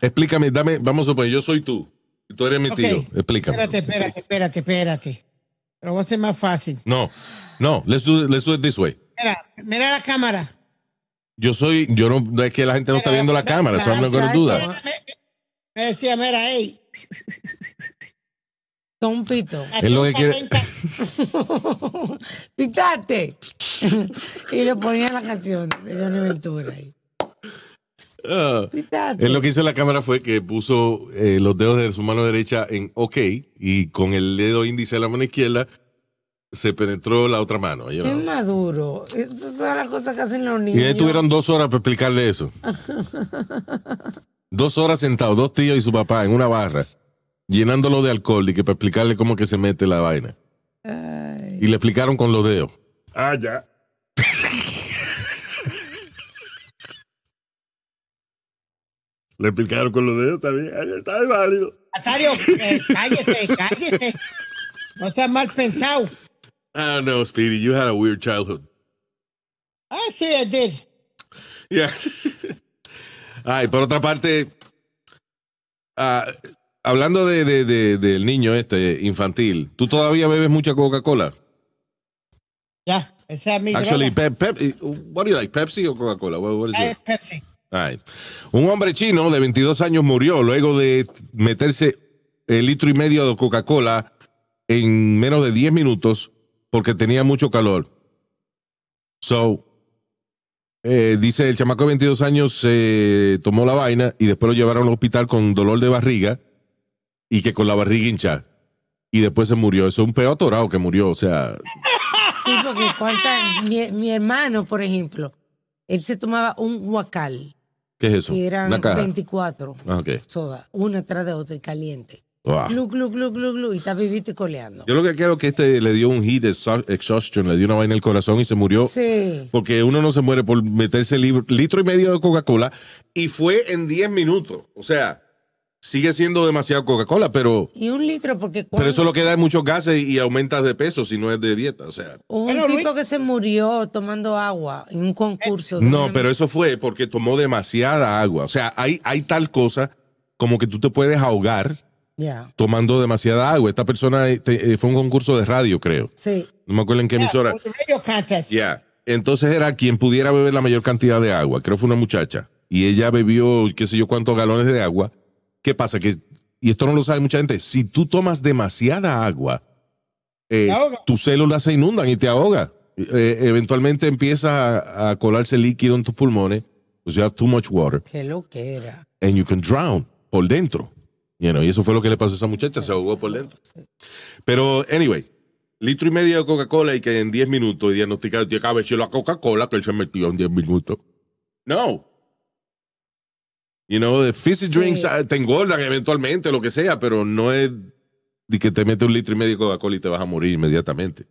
Explícame, dame, vamos a poner, yo soy tú, tú eres mi tío, explícame. Espérate, espérate, espérate, espérate. Pero va a ser más fácil. No, no, let's do, let's do it this way. Mira, mira la cámara. Yo soy, yo no, es que la gente no está viendo la cámara, eso no con duda. Me decía, mira, hey. Con pito. lo que quiere. Pitate. y le ponía la canción de Johnny Ventura ahí. Ah, lo que hizo la cámara fue que puso eh, los dedos de su mano derecha en OK y con el dedo índice de la mano izquierda se penetró la otra mano. Qué maduro. Esas son las cosas que hacen los niños. Y ahí tuvieron dos horas para explicarle eso. dos horas sentados, dos tíos y su papá en una barra, llenándolo de alcohol y que para explicarle cómo que se mete la vaina. Y le explicaron con los dedos. Ah, ya. le explicaron con los dedos también. Está válido. Nazario, eh, cállese, cállese. No seas mal pensado. I don't know, Speedy. You had a weird childhood. I say I did. Yeah. Ay, por otra parte, ah, hablando de, del niño este infantil, ¿tú todavía bebes mucha Coca-Cola? Ya, yeah, esa es mi Actually, what do you like, Pepsi o Coca-Cola? What, ah, Pepsi. Un hombre chino de 22 años murió luego de meterse el litro y medio de Coca-Cola en menos de 10 minutos porque tenía mucho calor. So, eh, dice el chamaco de 22 años se eh, tomó la vaina y después lo llevaron al hospital con dolor de barriga y que con la barriga hincha Y después se murió. Eso es un peor atorado que murió, o sea. Sí, porque cuánta, mi, hermano, por ejemplo, él se tomaba un huacal. ¿Qué es eso? y eran 24 ah, una tras de otra y caliente y está vivito y coleando. Yo lo que quiero es que este le dio un hit de exhaustion, le dio una vaina en el corazón y se murió. Sí. Porque uno no se muere por meterse litro y medio de Coca-Cola y fue en 10 minutos. O sea, sigue siendo demasiado Coca-Cola, pero. Y un litro, porque. Pero eso lo que da es muchos gases y aumentas de peso si no es de dieta, o sea. Un pero tipo que se murió tomando agua en un concurso. Eh, no, pero eso fue porque tomó demasiada agua. O sea, hay, hay tal cosa como que tú te puedes ahogar tomando demasiada agua. Esta persona este, eh, fue un concurso de radio, creo. Sí. No me acuerdo en qué emisora. Radio Entonces era quien pudiera beber la mayor cantidad de agua. Creo que fue una muchacha. Y ella bebió, qué sé yo, cuántos galones de agua. ¿Qué pasa? Que, y esto no lo sabe mucha gente. Si tú tomas demasiada agua, eh, tus células se inundan y te ahoga. Eh, eventualmente empieza a, colarse líquido en tus pulmones. Pues you too much water. Qué And you can drown por dentro y eso fue lo que le pasó a esa muchacha, se ahogó por dentro. Pero, anyway, litro y medio de Coca-Cola y que en 10 minutos diagnosticado, te que de sido la Coca-Cola que él se metió en 10 minutos. No. You know, the fizzy drinks ah, te engordan eventualmente, lo que sea, pero no es de que te metes un litro y medio de Coca-Cola y te vas a morir inmediatamente.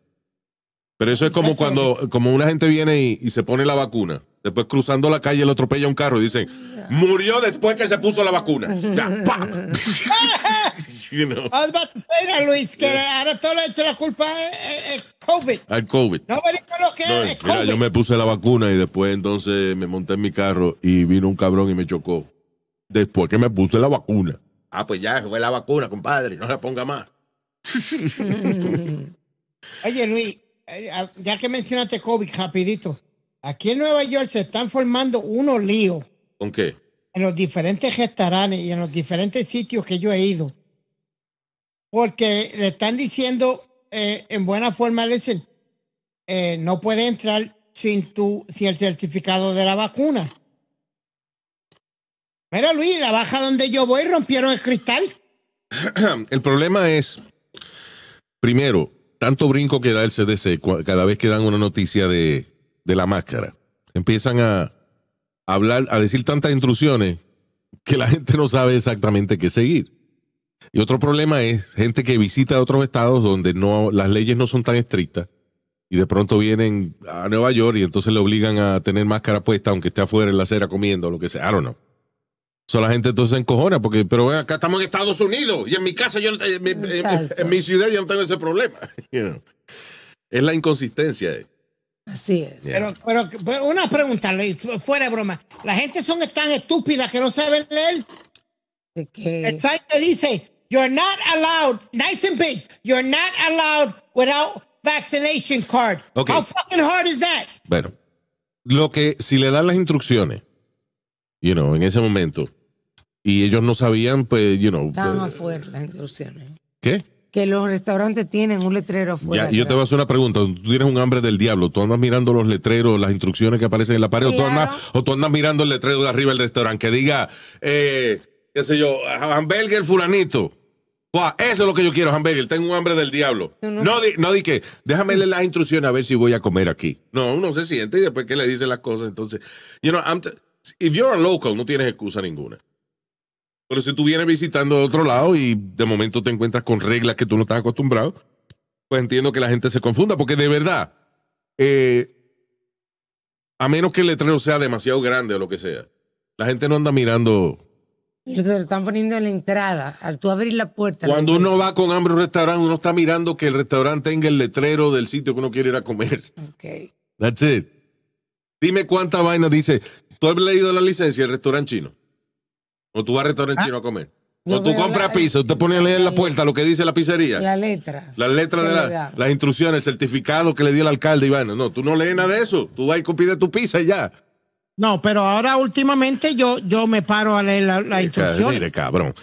Pero eso es como cuando como una gente viene y, y se pone la vacuna. Después cruzando la calle le atropella un carro y dicen, murió después que se puso la vacuna. Ya, you know. es vacuna, Luis, que ahora todo le hecho la culpa al eh, eh, eh, COVID. Al COVID. No, pero lo que es mira, yo me puse la vacuna y después entonces me monté en mi carro y vino un cabrón y me chocó. Después que me puse la vacuna. Ah, pues ya, fue la vacuna, compadre, no la ponga más. Oye, Luis, eh, ya que mencionaste COVID, rapidito. Aquí en Nueva York se están formando unos líos. ¿Con qué? En los diferentes restaurantes y en los diferentes sitios que yo he ido. Porque le están diciendo eh, en buena forma, eh, no puede entrar sin, tu, sin el certificado de la vacuna. Mira, Luis, la baja donde yo voy rompieron el cristal. el problema es, primero, tanto brinco que da el CDC cada vez que dan una noticia de, la máscara. Empiezan a hablar, a decir tantas intrusiones que la gente no sabe exactamente qué seguir. Y otro problema es gente que visita otros estados donde no, las leyes no son tan estrictas y de pronto vienen a Nueva York y entonces le obligan a tener máscara puesta aunque esté afuera en la acera comiendo o lo que sea. I don't know. So, la gente entonces se encojona porque, pero acá estamos en Estados Unidos y en mi casa, yo, eh, eh, en, mi, ciudad yo no tengo ese problema. Es la inconsistencia. Eh. Así es. Pero, pues, una pregunta, fuera de broma. La gente son tan estúpidas que no saben leer. El site te dice, you're not allowed, nice and big, you're not allowed without vaccination card. How fucking hard is that? Bueno, lo que si le dan las instrucciones, you know, en ese momento, y ellos no sabían, pues, you know. Estaban eh, afuera las instrucciones. ¿Qué? Que los restaurantes tienen un letrero afuera. yo te voy a hacer una pregunta. Tú tienes un hambre del diablo. Tú andas mirando los letreros, las instrucciones que aparecen en la pared. O, tú andas, mirando el letrero de arriba del restaurante que diga, eh, qué sé yo, hamburger fulanito. eso es lo que yo quiero, hamburger. Tengo un hambre del diablo. No, no, di, que, déjame leer las instrucciones a ver si voy a comer aquí. No, uno se siente y después que le dicen las cosas. Entonces, you know, if you're a local, no tienes excusa ninguna. Pero si tú vienes visitando de otro lado y de momento te encuentras con reglas que tú no estás acostumbrado, pues entiendo que la gente se confunda, porque de verdad, eh, a menos que el letrero sea demasiado grande o lo que sea, la gente no anda mirando. lo están poniendo en la entrada, al tú abrir la puerta. Cuando uno va con hambre a un restaurante, uno está mirando que el restaurante tenga el letrero del sitio que uno quiere ir a comer. Ok. That's it. Dime cuánta vaina dice. ¿Tú has leído la licencia del restaurante chino? O tú vas al restaurante ah, chino a comer. O tú compras pizza, usted pone a leer en la puerta lo que dice la pizzería. La letra. La letra de la, las instrucciones, el certificado que le dio el alcalde, Iván. No, tú no lees nada de eso. Tú vas y pides tu pizza y ya. No, pero ahora últimamente yo, yo me paro a leer la, instrucción. Eh, instrucciones. Mire, cabrón.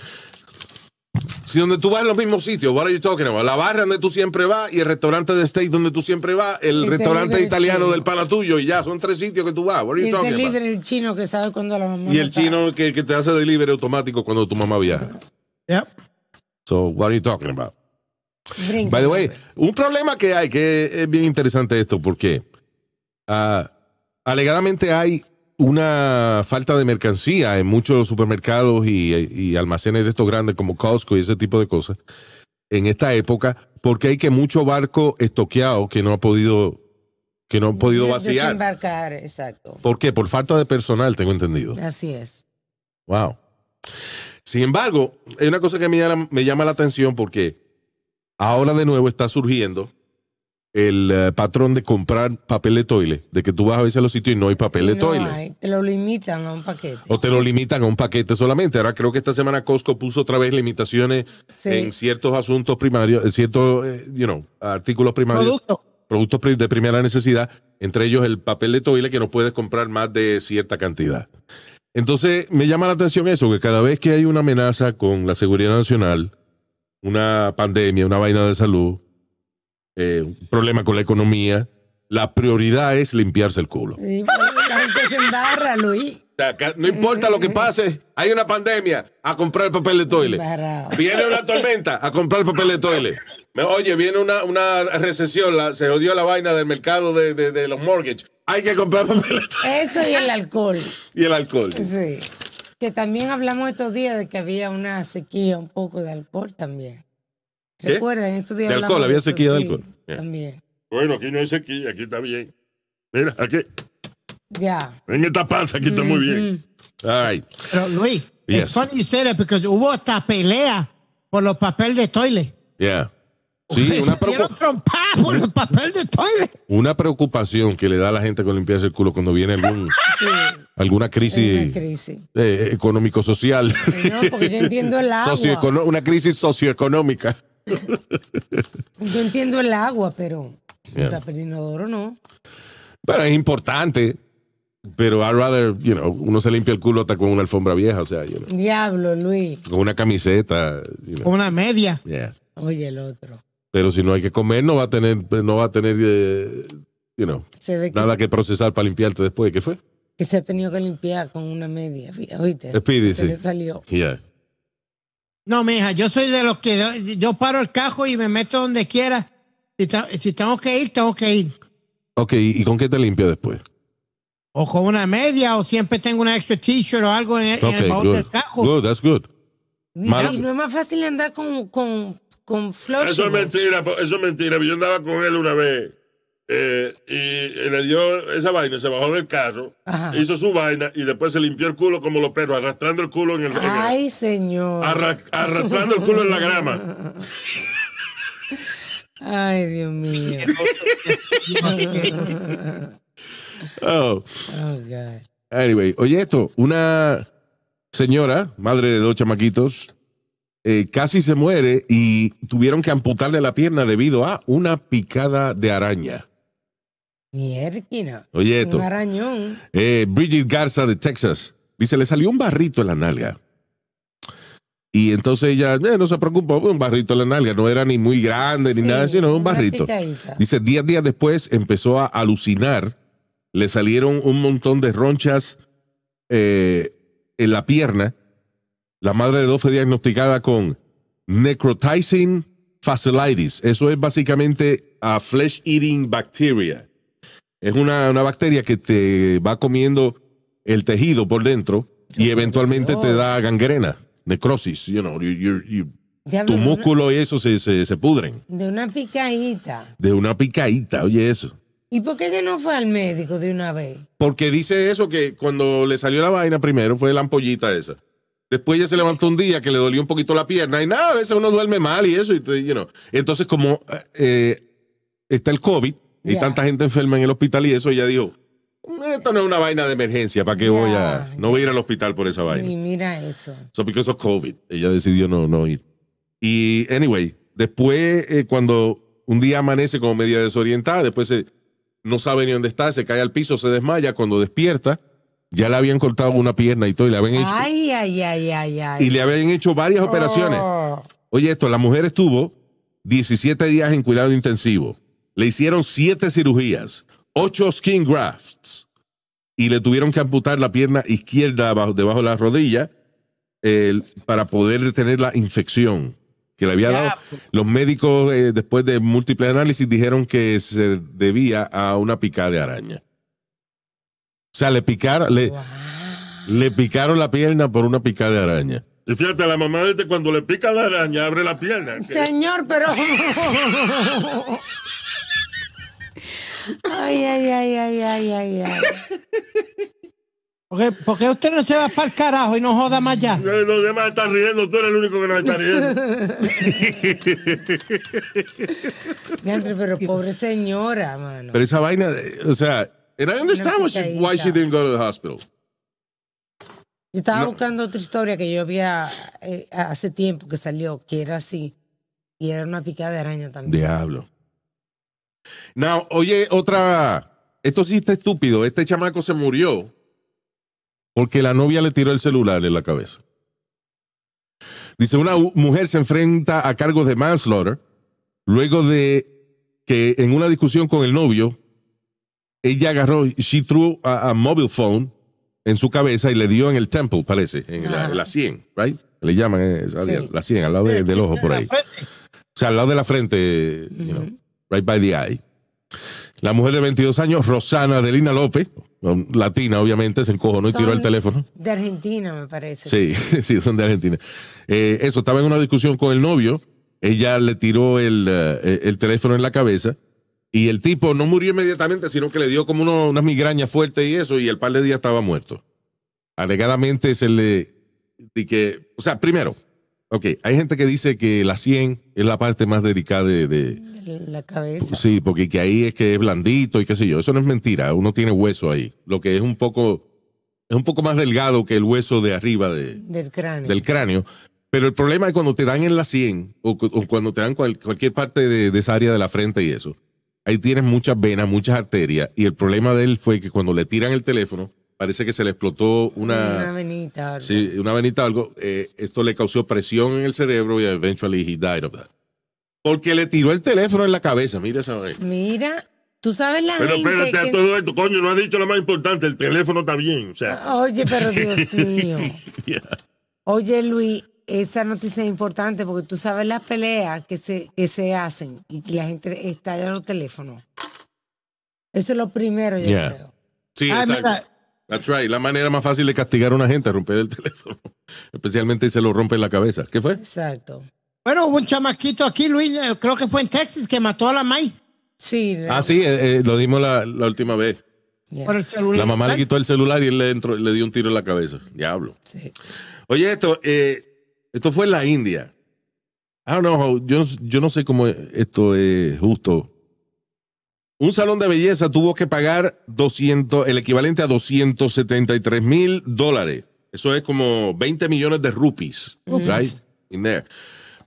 Si donde tú vas en los mismos sitios, what are you La barra donde tú siempre vas y el restaurante de steak donde tú siempre vas, el, restaurante italiano del pala tuyo y ya, son tres sitios que tú vas. y el chino que sabe cuando la mamá Y el chino que, te hace delivery automático cuando tu mamá viaja. Yep. So, what are you talking about? By the way, un problema que hay que es bien interesante esto porque ah, alegadamente hay una falta de mercancía en muchos supermercados y, almacenes de estos grandes como Costco y ese tipo de cosas en esta época, porque hay que mucho barco estoqueado que no ha podido que no han podido vaciar. Desembarcar, exacto. ¿Por qué? Por falta de personal, tengo entendido. Así es. Wow. Sin embargo, hay una cosa que me me llama la atención porque ahora de nuevo está surgiendo el eh, patrón de comprar papel de toile, de que tú vas a veces a los sitios y no hay papel de toile. te lo limitan a un paquete. O te lo limitan a un paquete solamente. Ahora creo que esta semana Costco puso otra vez limitaciones en ciertos asuntos primarios, en ciertos, eh, you know, artículos primarios. Productos. Productos de primera necesidad, entre ellos el papel de toile que no puedes comprar más de cierta cantidad. Entonces me llama la atención eso, que cada vez que hay una amenaza con la seguridad nacional, una pandemia, una vaina de salud, eh, problema con la economía, la prioridad es limpiarse el culo. la gente se embarra, Luis. No importa lo que mm. pase, hay una pandemia, a comprar papel de toile. Viene una tormenta, a comprar papel de toile. Oye, viene una, una recesión, la, se odió la vaina del mercado de, los mortgages. Hay que comprar papel de toile. Eso y el alcohol. y el alcohol. Sí. Que también hablamos estos días de que había una sequía un poco de alcohol también. Recuerden estos de alcohol, había sequía de, alcohol. También. Bueno, aquí no hay sequía, aquí está bien. Mira, aquí. Ya. En esta panza, aquí está muy bien. Ay. Pero Luis, yes. funny you hubo hasta pelea por los papeles de Toile ya Sí, pues, una preocupación. por los papel de toile. Una preocupación que le da a la gente con limpiarse el culo cuando viene algún, alguna crisis, eh, económico-social. porque yo entiendo el una crisis socioeconómica. Yo entiendo el agua, pero el papel no. Pero es importante. Pero I'd rather, you know, uno se limpia el culo hasta con una alfombra vieja, o sea, Diablo, Luis. Con una camiseta. Con Una media. Oye, el otro. Pero si no hay que comer, no va a tener, no va a tener, eh, you know, nada que procesar para limpiarte después. ¿Qué fue? Que se ha tenido que limpiar con una media, oíste. se salió. Yeah. No, mija, yo soy de los que yo paro el cajo y me meto donde quiera. Si, tengo que ir, tengo que ir. Ok, ¿y con qué te limpio después? O con una media, o siempre tengo una extra t-shirt o algo en el, del cajo. Good, that's good. y no es más fácil andar con, con, con flores. Eso es mentira, eso es mentira. Yo andaba con él una vez. Eh, y le dio esa vaina, se bajó del carro, hizo su vaina y después se limpió el culo como los perros, arrastrando el culo en el. Ay, señor. arrastrando el culo en la grama. Ay, Dios mío. oh. oh Anyway, oye esto, una señora, madre de dos chamaquitos, eh, casi se muere y tuvieron que amputarle la pierna debido a una picada de araña. Mierquina. Oye, esto. arañón. Eh, Bridget Garza de Texas. Dice, le salió un barrito en la nalga. Y entonces ella, eh, no se preocupó, un barrito en la nalga, no era ni muy grande ni nada, sino un barrito. Dice, 10 días después empezó a alucinar, le salieron un montón de ronchas eh, en la pierna. La madre de dos fue diagnosticada con necrotizing fasciitis. Eso es básicamente a flesh eating bacteria. Es una, bacteria que te va comiendo el tejido por dentro y eventualmente te da gangrena, necrosis, you know, you, tu músculo y eso se, pudren. De una picadita. De una picadita, oye eso. ¿Y por qué no fue al médico de una vez? Porque dice eso que cuando le salió la vaina primero fue la ampollita esa. Después ya se levantó un día que le dolió un poquito la pierna y nada, a veces uno duerme mal y eso. Y you know. Entonces como eh, eh, está el COVID, y tanta gente enferma en el hospital y eso, ella dijo, esto no es una vaina de emergencia, ¿para qué voy a...? No voy a ir al hospital por esa vaina. Y mira eso. So, because COVID, ella decidió no, no ir. Y, anyway, después, eh, cuando un día amanece como media desorientada, después no sabe ni dónde está, se cae al piso, se desmaya, cuando despierta, ya le habían cortado una pierna y todo, y le habían hecho... Ay, ay, ay, ay, Y le habían hecho varias operaciones. Oh. Oye, esto, la mujer estuvo 17 días en cuidado intensivo le hicieron siete cirugías, ocho skin grafts y le tuvieron que amputar la pierna izquierda debajo de la rodilla para poder detener la infección que le había dado. Los médicos, eh, después de múltiples análisis, dijeron que se debía a una picada de araña. O sea, le picaron, le, picaron la pierna por una picada de araña. Y fíjate, la mamá de cuando le pica la araña abre la pierna. Señor, pero... Ay, ay, ay, ay, ay, ay, ay. Porque, porque usted no se va para el carajo y no joda más ya. Los demás están riendo, tú eres el único que no está riendo. pero pobre señora, mano. Pero esa vaina, o sea, and estamos understand why she, why she didn't go to the hospital. Yo estaba buscando otra historia que yo había eh, hace tiempo que salió, que era así. Y era una picada de araña también. Diablo. Now, oye, otra. Esto sí está estúpido. Este chamaco se murió porque la novia le tiró el celular en la cabeza. Dice: Una mujer se enfrenta a cargos de manslaughter luego de que en una discusión con el novio, ella agarró, she threw a, mobile phone en su cabeza y le dio en el temple, parece, en la, 100, right? Le llaman la eh, 100, al lado del ojo por ahí. O sea, al lado de la frente, you right by the eye. La mujer de 22 años, Rosana Adelina López, um, latina obviamente, se encojonó y tiró el teléfono. De Argentina, me parece. Sí, sí, son de Argentina. Eh, eso, estaba en una discusión con el novio, ella le tiró eh, el, teléfono en la cabeza y el tipo no murió inmediatamente, sino que le dio como una unas migrañas fuertes y eso, y el par de días estaba muerto. Alegadamente se le... que, o sea, primero, Ok, hay gente que dice que la 100 es la parte más delicada de, la cabeza. Sí, porque que ahí es que es blandito y qué sé yo. Eso no es mentira, uno tiene hueso ahí. Lo que es un poco es un poco más delgado que el hueso de arriba de, del, cráneo. Pero el problema es cuando te dan en la 100 o, cuando te dan cualquier parte de, esa área de la frente y eso. Ahí tienes muchas venas, muchas arterias. Y el problema de él fue que cuando le tiran el teléfono, parece que se le explotó una. Una venita. Algo. Sí, una venita, algo. Eh, esto le causó presión en el cerebro y eventually he died of that. Porque le tiró el teléfono en la cabeza, mira esa vez. Mira, Tú sabes la pero Pero espérate a todo esto, coño, no has dicho lo más importante, el teléfono está bien. Ah, oye, pero Dios mío. Oye, Luis, esa noticia es importante porque tú sabes las peleas que se, se hacen y que la gente está estalla los teléfonos. Eso es lo primero, yo creo. Sí, ah, la manera más fácil de castigar a una gente es romper el teléfono. Especialmente si se lo rompe en la cabeza. ¿Qué fue? Exacto. Bueno, hubo un chamaquito aquí, Luis, eh, creo que fue en Texas, que mató a la May. Sí. Ah, sí, eh, eh, lo dimos la, última vez. el celular. La mamá le quitó el celular y él le, entró, le dio un tiro en la cabeza. Diablo. Sí. Oye, esto, esto fue en la India. I don't know, yo, yo no sé cómo esto es justo un salón de belleza tuvo que pagar 200, el equivalente a 273 mil dólares. Eso es como 20 millones de rupees,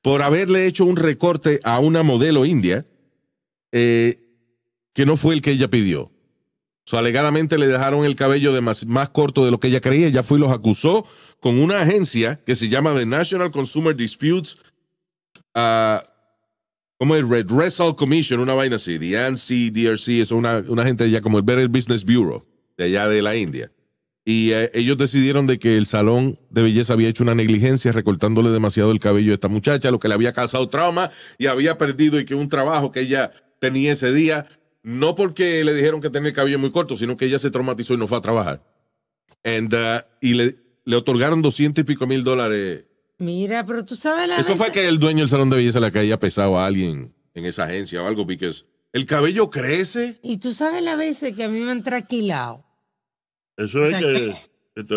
Por haberle hecho un recorte a una modelo india eh, que no fue el que ella pidió. O sea, alegadamente le dejaron el cabello más, corto de lo que ella creía. Ya fue y los acusó con una agencia que se llama The National Consumer Disputes ah, Cómo el Red Wrestle Commission, una vaina así, the ANSI, DRC, es una, una gente allá como el Better Business Bureau, de allá de la India. Y eh, ellos decidieron de que el salón de belleza había hecho una negligencia recortándole demasiado el cabello a esta muchacha, lo que le había causado trauma y había perdido y que un trabajo que ella tenía ese día, no porque le dijeron que tenía el cabello muy corto, sino que ella se traumatizó y no fue a trabajar. And, uh, y le, le otorgaron doscientos y pico mil dólares Mira, pero tú sabes la. Eso fue que el dueño del salón de belleza le caía pesado a alguien en esa agencia o algo, porque el cabello crece. Y tú sabes la veces que a mí me han tranquilado. Eso es que,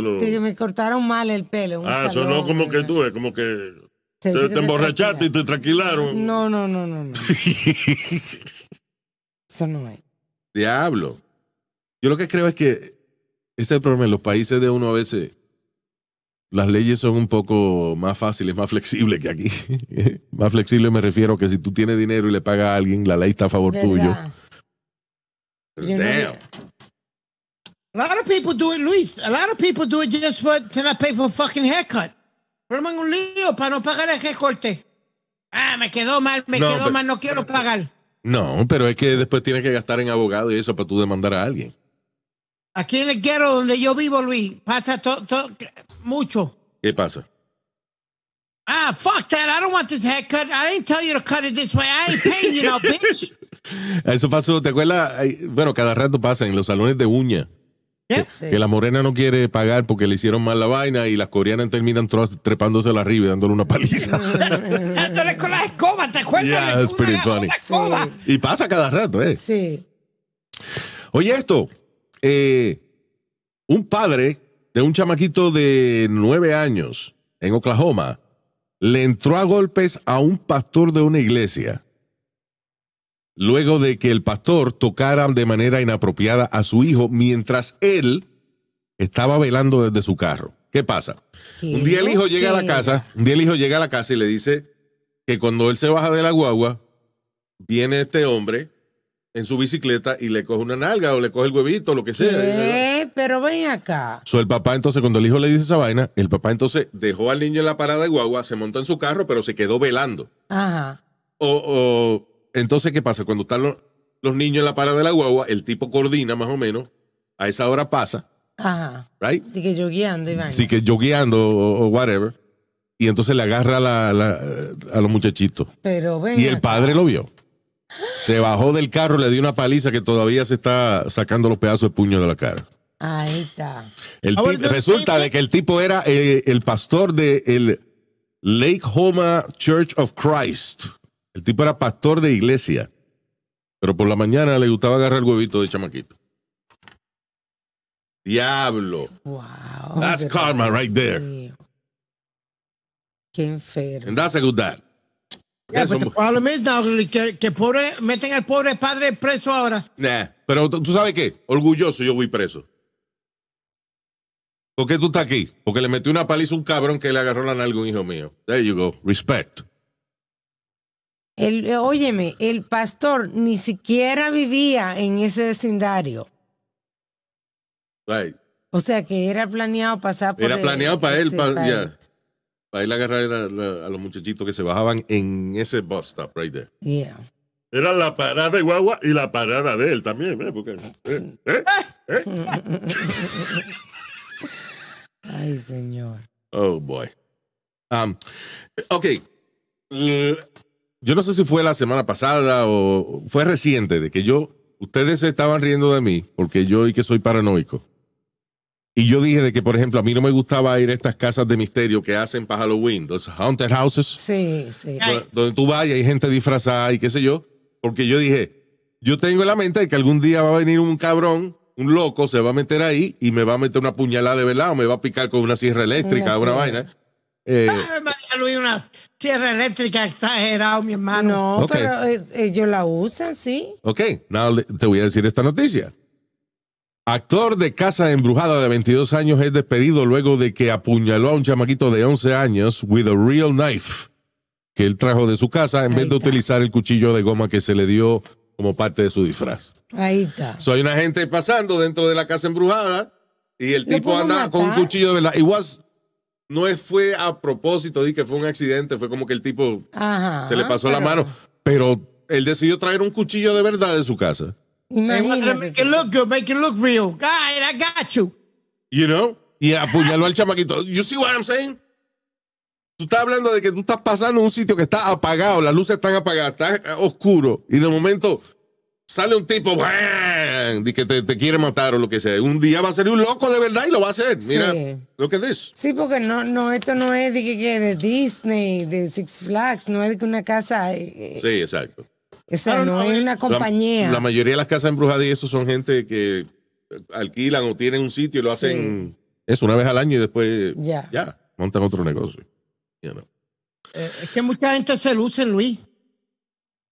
lo. Que me cortaron mal el pelo. Ah, eso no como que tú, es como que. Te, emborrachaste y te tranquilaron. No, no, no, no, no. eso no es. Diablo. Yo lo que creo es que ese es el problema. En los países de uno a veces las leyes son un poco más fáciles, más flexibles que aquí. más flexible me refiero a que si tú tienes dinero y le pagas a alguien, la ley está a favor tuyo. damn. A lot of people do it, Luis. A lot of people do it just for, to not pay for a fucking haircut. un lío para no pagar el recorte. Ah, me quedó mal, me quedó mal, no quiero pagar. No, pero es que después tienes que gastar en abogado y eso para tú demandar a alguien. Aquí en el ghetto donde yo vivo, Luis, pasa todo mucho. ¿Qué pasa? Ah, fuck that. I don't want this haircut. I didn't tell you to cut it this way. I ain't paying you no, bitch. Eso pasó, ¿te acuerdas? Bueno, cada rato pasa en los salones de uña. Que, la morena no quiere pagar porque le hicieron mal la vaina y las coreanas terminan trepándose la arriba y dándole una paliza. dándole con la escoba, ¿te acuerdas? Y pasa cada rato, ¿eh? Sí. Oye, esto. Eh, un padre un chamaquito de nueve años en Oklahoma le entró a golpes a un pastor de una iglesia luego de que el pastor tocara de manera inapropiada a su hijo mientras él estaba velando desde su carro. ¿Qué pasa? Un día el hijo llega a la casa, un día el hijo llega a la casa y le dice que cuando él se baja de la guagua, viene este hombre en su bicicleta y le coge una nalga o le coge el huevito, lo que sea. Pero ven acá. So, el papá entonces, cuando el hijo le dice esa vaina, el papá entonces dejó al niño en la parada de guagua, se montó en su carro, pero se quedó velando. Ajá. O, entonces, ¿qué pasa? Cuando están los, niños en la parada de la guagua, el tipo coordina más o menos, a esa hora pasa. Ajá. Right? Sí que yo guiando, Iván. Sí que yo guiando o, whatever. Y entonces le agarra a los muchachitos. Pero ven Y el padre lo vio. Se bajó del carro, le dio una paliza que todavía se está sacando los pedazos de puño de la cara. Ahí está. El ah, resulta de que el tipo era eh, el pastor de el Lake Homa Church of Christ. El tipo era pastor de iglesia. Pero por la mañana le gustaba agarrar el huevito de chamaquito. Diablo. Wow. That's karma right there. Qué enfermo. And that's a good pues, que, pobre, meten al pobre padre preso ahora. pero tú sabes qué, orgulloso yo voy preso. ¿Por qué tú estás aquí? Porque le metí una paliza a un cabrón que le agarró la nalga a un hijo mío. There you go, respect. El, óyeme, el pastor ni siquiera vivía en ese vecindario. O sea que era planeado pasar por Era planeado para él, ya. él para ir a agarrar a, los muchachitos que se bajaban en ese bus stop right there. Yeah. Era la parada de guagua y la parada de él también, ¿eh? ¿eh? ¿Eh? Ay, señor. Oh, boy. Um, ok. Yo no sé si fue la semana pasada o fue reciente de que yo, ustedes se estaban riendo de mí porque yo y que soy paranoico. Y yo dije de que, por ejemplo, a mí no me gustaba ir a estas casas de misterio que hacen para Halloween, los haunted houses. Sí, sí. Donde, tú vayas, y hay gente disfrazada y qué sé yo. Porque yo dije, yo tengo en la mente de que algún día va a venir un cabrón, un loco, se va a meter ahí y me va a meter una puñalada de velado, me va a picar con una sierra eléctrica, una, vaina. Eh, ah, María Luis, una sierra eléctrica exagerado, mi hermano. No, pero eh, ellos la usan, sí. Ok, nada, te voy a decir esta noticia. Actor de Casa Embrujada de 22 años es despedido luego de que apuñaló a un chamaquito de 11 años with a real knife que él trajo de su casa en vez de utilizar el cuchillo de goma que se le dio como parte de su disfraz. Ahí está. Soy una gente pasando dentro de la casa embrujada y el tipo anda con un cuchillo de verdad. Igual no fue a propósito, di que fue un accidente, fue como que el tipo se le pasó la mano, pero él decidió traer un cuchillo de verdad de su casa. Make it look good, make it look real. God, I got you. You know? Y apuñaló al chamaquito. You see what I'm saying? Tú estás hablando de que tú estás pasando un sitio que está apagado, las luces están apagadas, está eh, oscuro, y de momento sale un tipo que te, quiere matar o lo que sea. Un día va a ser un loco de verdad y lo va a hacer. Mira, lo que es. Sí, porque no, no, esto no es de, de Disney, de Six Flags, no es de una casa. Eh, sí, exacto. Esa no, es eh. una compañía. La, mayoría de las casas embrujadas y eso son gente que eh, alquilan o tienen un sitio y lo hacen eso una vez al año y después ya, montan otro negocio. Eh, es que mucha gente se lucen, Luis.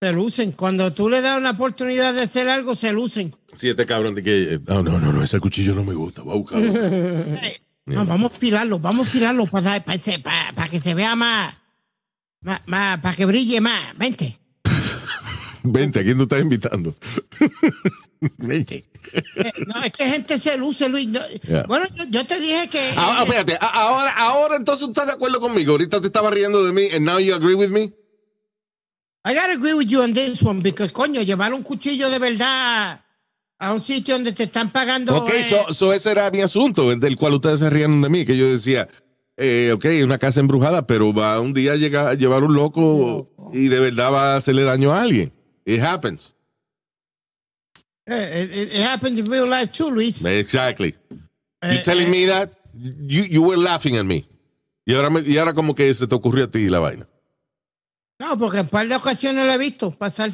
Se lucen. Cuando tú le das una oportunidad de hacer algo, se lucen. Si este cabrón de que, oh, no, no, no, ese cuchillo no me gusta, voy a buscarlo. vamos a filarlo, vamos a filarlo para, que se vea más, más, más para que brille más. Vente. Vente, ¿a quién tú estás invitando? Vente. Eh, no, es que gente se luce, Luis. Bueno, yo, te dije que. Ahora, ah, eh, espérate, ahora, ahora entonces tú estás de acuerdo conmigo. Ahorita te estaba riendo de mí, and now you agree with me. I gotta agree with you on this one, because, coño, llevar un cuchillo de verdad a un sitio donde te están pagando. Ok, eso eh, ese era mi asunto, del cual ustedes se rían de mí, que yo decía, eh, ok, una casa embrujada, pero va un día a, a llevar un loco y de verdad va a hacerle daño a alguien. It happens. It, it, happens in real life too, Luis. Exactly. Eh, you telling eh. me that? You, you were laughing at me. Y ahora, me, y ahora como que se te ocurrió a ti la vaina. No, porque en par de ocasiones lo he visto pasar.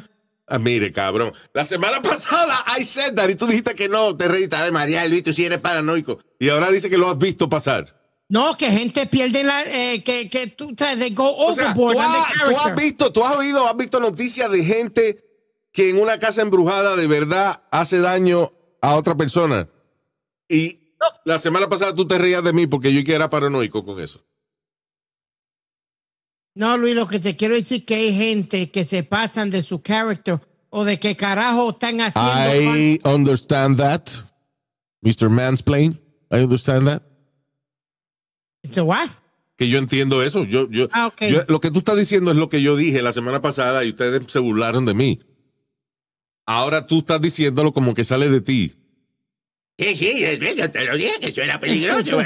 Ah, mire, cabrón. La semana pasada, I said that, y tú dijiste que no, te reíste. Ay, María, Luis, tú sí eres paranoico. Y ahora dice que lo has visto pasar. No, que gente pierde la. Eh, que, que tú. go tú, has, visto, tú has oído, has visto noticias de gente que en una casa embrujada de verdad hace daño a otra persona. Y la semana pasada tú te reías de mí porque yo que era paranoico con eso. No, Luis, lo que te quiero decir es que hay gente que se pasan de su character o de qué carajo están haciendo. I understand that, Mr. Mansplain. I understand that. Que yo entiendo eso. Yo, ah, yo, lo que tú estás diciendo es lo que yo dije la semana pasada y ustedes se burlaron de mí. Ahora tú estás diciéndolo como que sale de ti. Sí, sí, yo te lo dije, que eso era peligroso.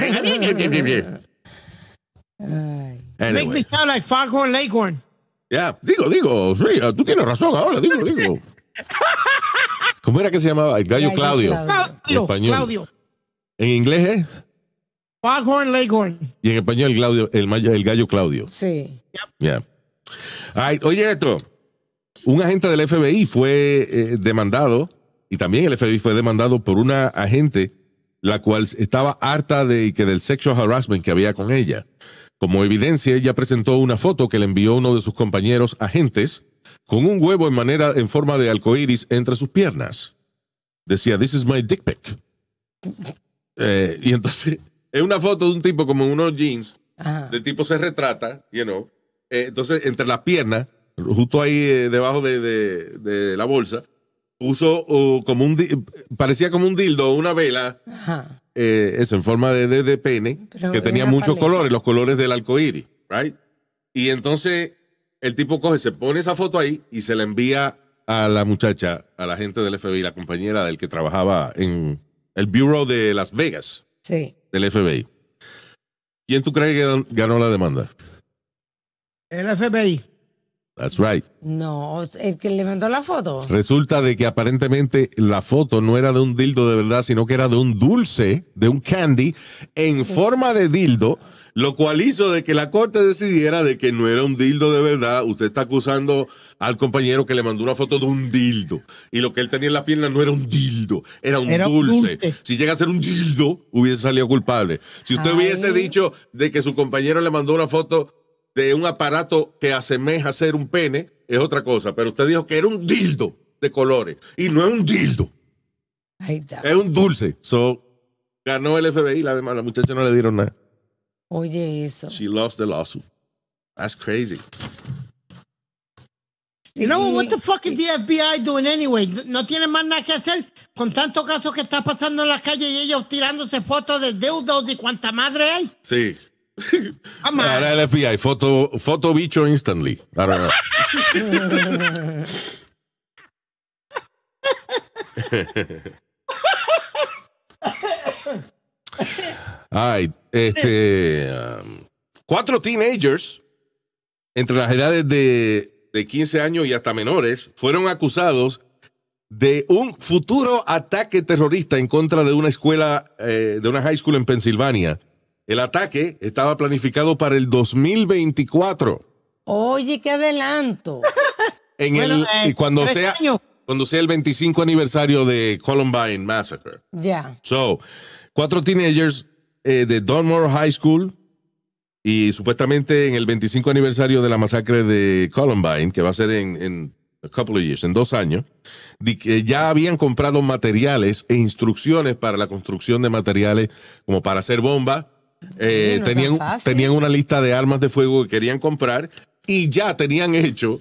Make me sound like Foghorn lakehorn Ya, digo, digo, sí, ah, tú tienes razón ahora, digo, digo. ¿Cómo era que se llamaba? El gallo, Claudio. Claudio. En español. Claudio. En inglés ¿eh? Leghorn. Y en español, el, gallo Claudio. Sí. Ya. oye, esto. Un agente del FBI fue eh, demandado, y también el FBI fue demandado por una agente la cual estaba harta de que del sexual harassment que había con ella. Como evidencia, ella presentó una foto que le envió uno de sus compañeros agentes con un huevo en manera en forma de arcoíris entre sus piernas. Decía, "This is my dick pic." Eh, y entonces es una foto de un tipo como en unos jeans. de tipo se retrata, you know. Eh, entonces, entre las piernas, justo ahí eh, debajo de, la bolsa, puso uh, como un. Parecía como un dildo, una vela. Eh, eso, en forma de, pene, que tenía muchos colores, los colores del arco iris, right? Y entonces el tipo coge, se pone esa foto ahí y se la envía a la muchacha, a la gente del FBI, la compañera del que trabajaba en el Bureau de Las Vegas. Sí el FBI. ¿Quién tú crees que ganó la demanda? El FBI. That's right. No, el que le mandó la foto. Resulta de que aparentemente la foto no era de un dildo de verdad, sino que era de un dulce, de un candy, en forma de dildo lo cual hizo de que la corte decidiera de que no era un dildo de verdad. Usted está acusando al compañero que le mandó una foto de un dildo. Y lo que él tenía en la pierna no era un dildo, era un, dulce. Si llega a ser un dildo, hubiese salido culpable. Si usted hubiese dicho de que su compañero le mandó una foto de un aparato que asemeja ser un pene, es otra cosa. Pero usted dijo que era un dildo de colores. Y no es un dildo. es un dulce. ganó el FBI, la, demás, la muchacha no le dieron nada. Oye eso. She lost the lawsuit. That's crazy. You know what the fuck is the FBI doing anyway? No tiene más nada que hacer con tanto caso que está pasando en la calle y ellos tirándose fotos de deudos y cuanta madre hay. Sí. Ahora el FBI, foto, foto bicho instantly. I don't know. Ay, Este, um, cuatro teenagers entre las edades de, 15 años y hasta menores fueron acusados de un futuro ataque terrorista en contra de una escuela, eh, de una high school en Pensilvania. El ataque estaba planificado para el 2024. Oye, qué adelanto. En el, eh, y cuando sea, cuando sea el 25 aniversario de Columbine Massacre. Ya. So, cuatro teenagers eh, de Dunmore High School y supuestamente en el 25 aniversario de la masacre de Columbine, que va a ser en, a couple of years, en dos años, que ya habían comprado materiales e instrucciones para la construcción de materiales como para hacer bombas. Eh, tenían, tenían una lista de armas de fuego que querían comprar y ya tenían hecho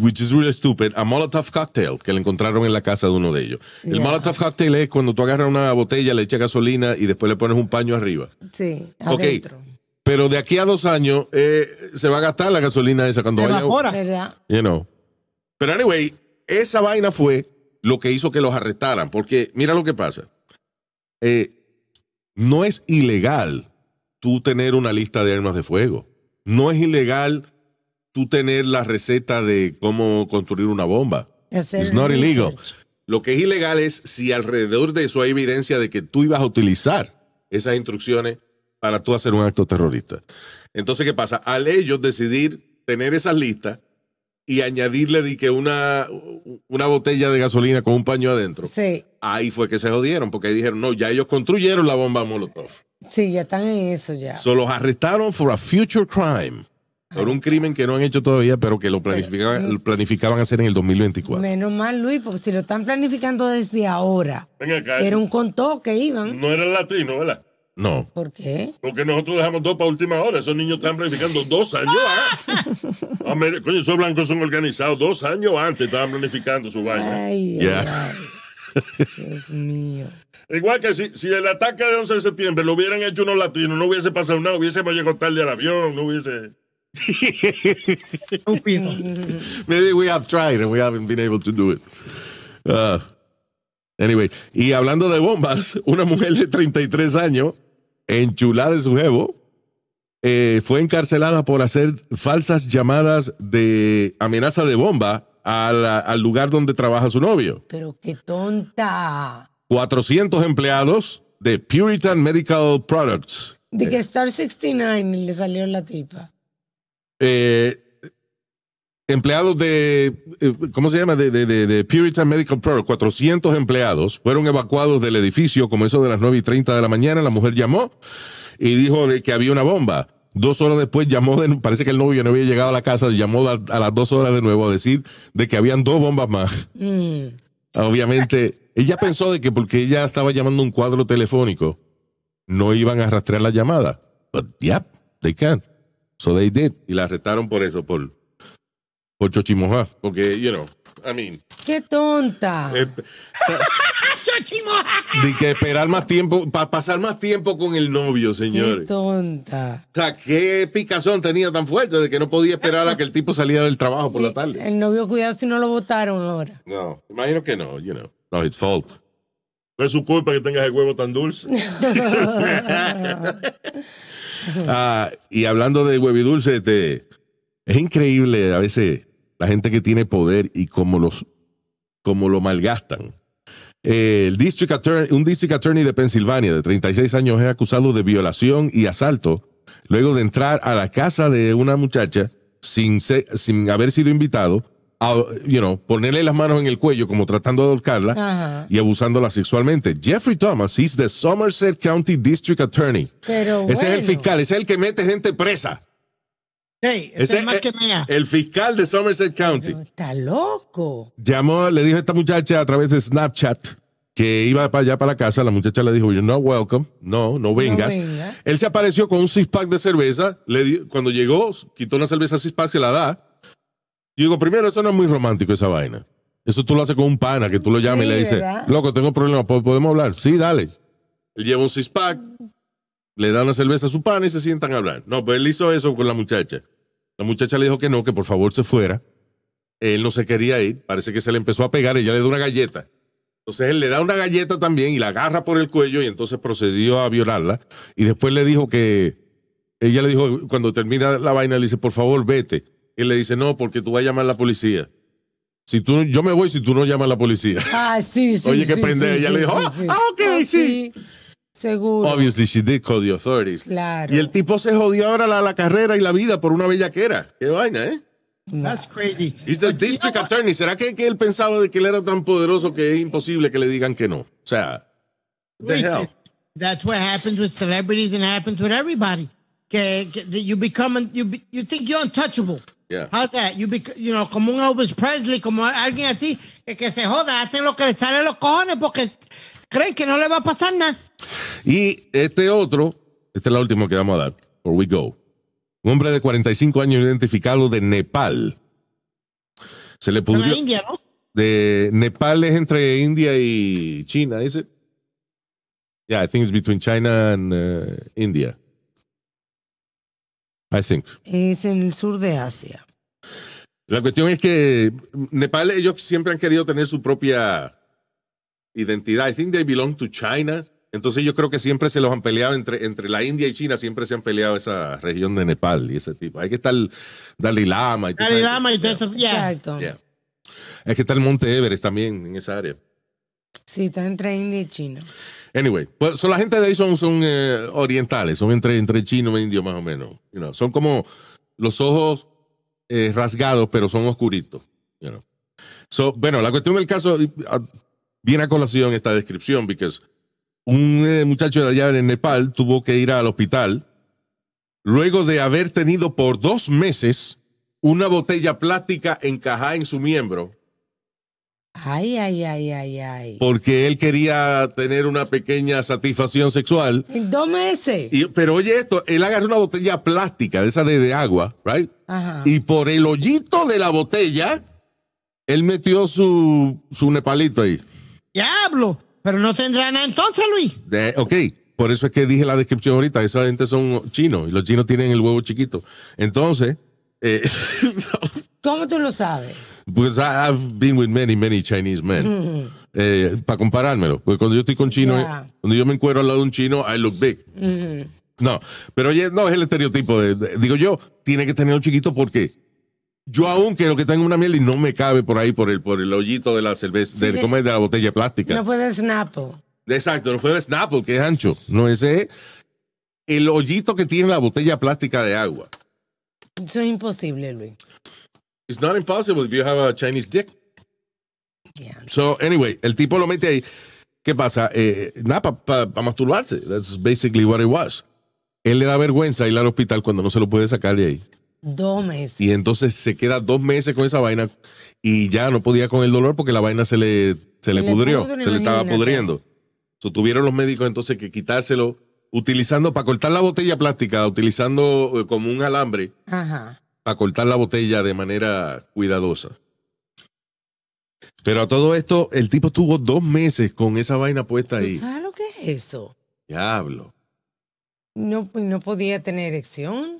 which is really stupid, a Molotov cocktail que le encontraron en la casa de uno de ellos. El Molotov cocktail es cuando tú agarras una botella, le echas gasolina y después le pones un paño arriba. Sí, adentro. Okay. Pero de aquí a dos años eh, se va a gastar la gasolina esa cuando vaya. vaya. ¿Verdad? You know. Pero anyway, esa vaina fue lo que hizo que los arrestaran. Porque mira lo que pasa. Eh, no es ilegal tú tener una lista de armas de fuego. No es ilegal tú tener la receta de cómo construir una bomba. Es not illegal. Lo que es ilegal es si alrededor de eso hay evidencia de que tú ibas a utilizar esas instrucciones para tú hacer un acto terrorista. Entonces, ¿qué pasa? Al ellos decidir tener esas listas y añadirle una, una botella de gasolina con un paño adentro, sí. ahí fue que se jodieron, porque dijeron, no, ya ellos construyeron la bomba Molotov. Sí, ya están en eso ya. Se los arrestaron for a future crime. Por un crimen que no han hecho todavía, pero que lo planificaban, planificaban hacer en el 2024. Menos mal, Luis, porque si lo están planificando desde ahora. Venga eh. Era un contó que iban. No era latino, ¿verdad? No. ¿Por qué? Porque nosotros dejamos dos para última hora. Esos niños están planificando dos años antes. Ah, coño, esos blancos son organizados. Dos años antes estaban planificando su baño. Ay, Dios mío. Igual que si, el ataque de 11 de septiembre lo hubieran hecho unos latinos, no hubiese pasado nada, hubiésemos llegado tarde al avión, no hubiese... Maybe we have tried and we haven't been able to do it. Uh, anyway, y hablando de bombas, una mujer de 33 años, enchulada de su eh, fue encarcelada por hacer falsas llamadas de amenaza de bomba al lugar donde trabaja su novio. Pero qué tonta. 400 empleados de Puritan Medical Products. De que Star 69 le salió la tipa. Eh, empleados de, eh, ¿cómo se llama? De, de, de, Puritan Medical Pro, 400 empleados fueron evacuados del edificio, como eso de las 9 y 30 de la mañana, la mujer llamó y dijo que había una bomba. Dos horas después llamó, parece que el novio no había llegado a la casa, llamó a, las dos horas de nuevo a decir de que habían dos bombas más. Mm. Obviamente, ella pensó de que porque ella estaba llamando un cuadro telefónico, no iban a rastrear la llamada. But yeah, they can. So they did. Y la arrestaron por eso, por, por Porque, you know, I mean. ¡Qué tonta! Eh, Chochimoja De que esperar más tiempo, para pasar más tiempo con el novio, señores. Qué tonta. O sea, qué picazón tenía tan fuerte de que no podía esperar a que el tipo saliera del trabajo por la tarde. El novio, cuidado si no lo votaron ahora. No, imagino que no, you know. No, it's fault. No es su culpa que tengas el huevo tan dulce. Ah, y hablando de huevidulce, es increíble a veces la gente que tiene poder y cómo, los, cómo lo malgastan. Eh, un district attorney de Pensilvania de 36 años es acusado de violación y asalto luego de entrar a la casa de una muchacha sin, sin haber sido invitado you know, ponerle las manos en el cuello como tratando de ahorcarla y abusándola sexualmente. Jeffrey Thomas, he's the Somerset County District Attorney. ese es el fiscal, ese es el que mete gente presa. el, fiscal de Somerset County. está loco. Llamó, le dijo a esta muchacha a través de Snapchat que iba para allá para la casa, la muchacha le dijo, you're not welcome, no, no vengas. Él se apareció con un six pack de cerveza, le cuando llegó, quitó una cerveza six pack, se la da, yo digo, primero, eso no es muy romántico, esa vaina. Eso tú lo haces con un pana, que tú lo llamas y le dices, loco, tengo problemas, podemos hablar. Sí, dale. Él lleva un six-pack, le da una cerveza a su pana y se sientan a hablar. No, pues él hizo eso con la muchacha. La muchacha le dijo que no, que por favor se fuera. Él no se quería ir, parece que se le empezó a pegar, ella le dio una galleta. Entonces él le da una galleta también y la agarra por el cuello y entonces procedió a violarla. Y después le dijo que, ella le dijo, cuando termina la vaina, le dice, por favor, vete y le dice, no, porque tú vas a llamar a la policía. Si tú, yo me voy si tú no llamas a la policía. Ah, sí, sí. Oye, sí, prende ella le dijo, ah, ok, ah, sí. Seguro. Obviously, she did call the authorities. Claro. Y el tipo se jodió ahora la, la carrera y la vida por una bellaquera. Qué vaina, ¿eh? That's crazy. He's the district attorney. ¿Será que, que, él pensaba de que él era tan poderoso que es imposible que le digan que no? O sea, the hell. That's what happens with celebrities and happens with everybody. Que, que you become, you, you think you're untouchable. Yeah. como un Elvis Presley, como alguien así, que, se joda, hace lo que le sale los cojones porque creen que no le va a pasar nada. Y este otro, este es el último que vamos a dar, or we go. Un hombre de 45 años identificado de Nepal. Se le pudrió. De India, ¿no? Nepal es entre India y China, dice Yeah, I think it's between China and uh, India. I think. Es el sur de Asia. La cuestión es que Nepal, ellos siempre han querido tener su propia identidad. I think they belong to China. Entonces yo creo que siempre se los han peleado entre, entre la India y China, siempre se han peleado esa región de Nepal y ese tipo. Hay que estar Dalai Lama y todo Dalai Lama y todo eso. Exacto. que está el Monte Everest también en esa área. Sí, está entre India y China. Anyway, pues, la gente de ahí son, eh, orientales, son entre, entre chino e indio más o menos. Son como los ojos eh, rasgados, pero son oscuritos. bueno, la cuestión del caso ah, viene a colación esta descripción, porque un eh, muchacho de allá en Nepal tuvo que ir al hospital luego de haber tenido por dos meses una botella plástica encajada en su miembro Ay, ay, ay, ay, ay. Porque él quería tener una pequeña satisfacción sexual. En dos meses. pero oye esto, él agarró una botella plástica, de esa de, agua, ¿right? Ajá. Y por el hoyito de la botella, él metió su, su nepalito ahí. Diablo, pero no tendrá nada entonces, Luis. De, ok por eso es que dije la descripción ahorita, esa gente son chinos y los chinos tienen el huevo chiquito. Entonces, eh, ¿cómo tú lo sabes? Pues, I've been with many, many Chinese men. Mm. Eh, para comparármelo, porque cuando yo estoy con chino, cuando yo me encuentro al lado de un chino, I look big. Mm. No, pero oye, no es el estereotipo. digo yo, tiene que tener un chiquito porque yo aún quiero que tenga una miel y no me cabe por ahí por el, por el hoyito de la cerveza, del, de, de la botella plástica. No fue de Snapple. Exacto, no fue de Snapple, que es ancho. No, ese es el hoyito que tiene la botella plástica de agua. Eso es imposible, Luis. It's not impossible if you have a Chinese dick. So, anyway, el tipo lo mete ahí. ¿Qué pasa? Eh, nada, para masturbarse. That's basically what it was. Él le da vergüenza ir al hospital cuando no se lo puede sacar de ahí. Dos meses. Y entonces se queda dos meses con esa vaina y ya no podía con el dolor porque la vaina se le, se le, pudrió, se le estaba pudriendo. So, tuvieron los médicos entonces que quitárselo, utilizando, para cortar la botella plástica, utilizando eh, como un alambre. Ajá. A cortar la botella de manera cuidadosa. Pero a todo esto, el tipo estuvo dos meses con esa vaina puesta ahí. ¿Sabes lo que es eso? Diablo. No, no podía tener erección.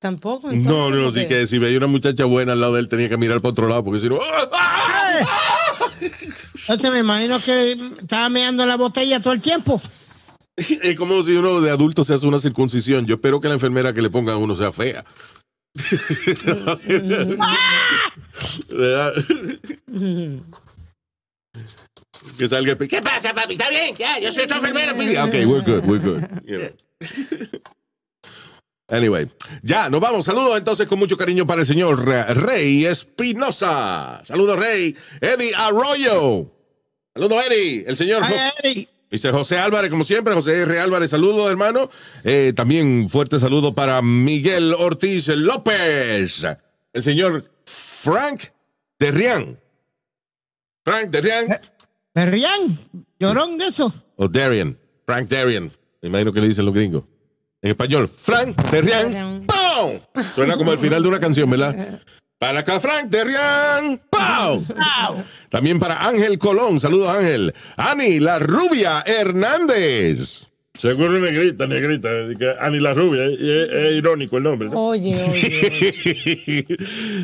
Tampoco. no, no, sí que si veía una muchacha buena al lado de él tenía que mirar para otro lado porque si no. ¡ah! te me imagino que estaba meando la botella todo el tiempo. Es como si uno de adulto se hace una circuncisión. Yo espero que la enfermera que le a uno sea fea. que salga. ¿Qué pasa, papi? ¿Está bien? Ya, yo soy otro enfermero. Pues. Ok, we're good, we're good. Anyway, ya, nos vamos. Saludos entonces con mucho cariño para el señor Rey Espinosa. Saludos, Rey. Eddie Arroyo. Saludos, Eddie. El señor Dice José Álvarez, como siempre, José R. Álvarez, saludo, hermano. Eh, también fuerte saludo para Miguel Ortiz López, el señor Frank Derrián. Frank Derrián. Derrián, llorón de eso. O Darian, Frank Darian. Me imagino que le dicen los gringos. En español, Frank Derrián. ¡Pum! Suena como el final de una canción, ¿verdad? Para Frank Terrian. ¡Pau! También para Ángel Colón. Saludos, Ángel. Ani, la rubia Hernández. Seguro negrita, negrita, eh, Ani la rubia, es, eh, eh, irónico el nombre. Oye,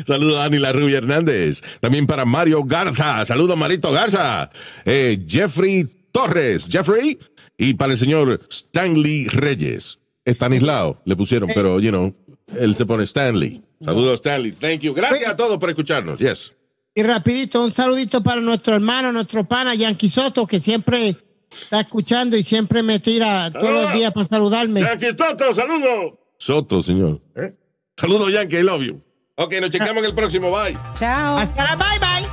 Saludos a Ani la rubia Hernández. También para Mario Garza. Saludos Marito Garza. Jeffrey Torres. Jeffrey. Y para el señor Stanley Reyes. Stanislao. le pusieron, pero, you know, él se pone Stanley. Saludos, Stanley. Thank you. Gracias a todos por escucharnos. Yes. Y rapidito, un saludito para nuestro hermano, nuestro pana, Yankee Soto, que siempre está escuchando y siempre me tira todos los días para saludarme. Yankee Soto, saludo. Soto, señor. ¿Eh? Saludos, Yankee, I love you. Ok, nos checamos en el próximo. Bye. Chao. Hasta la bye, bye.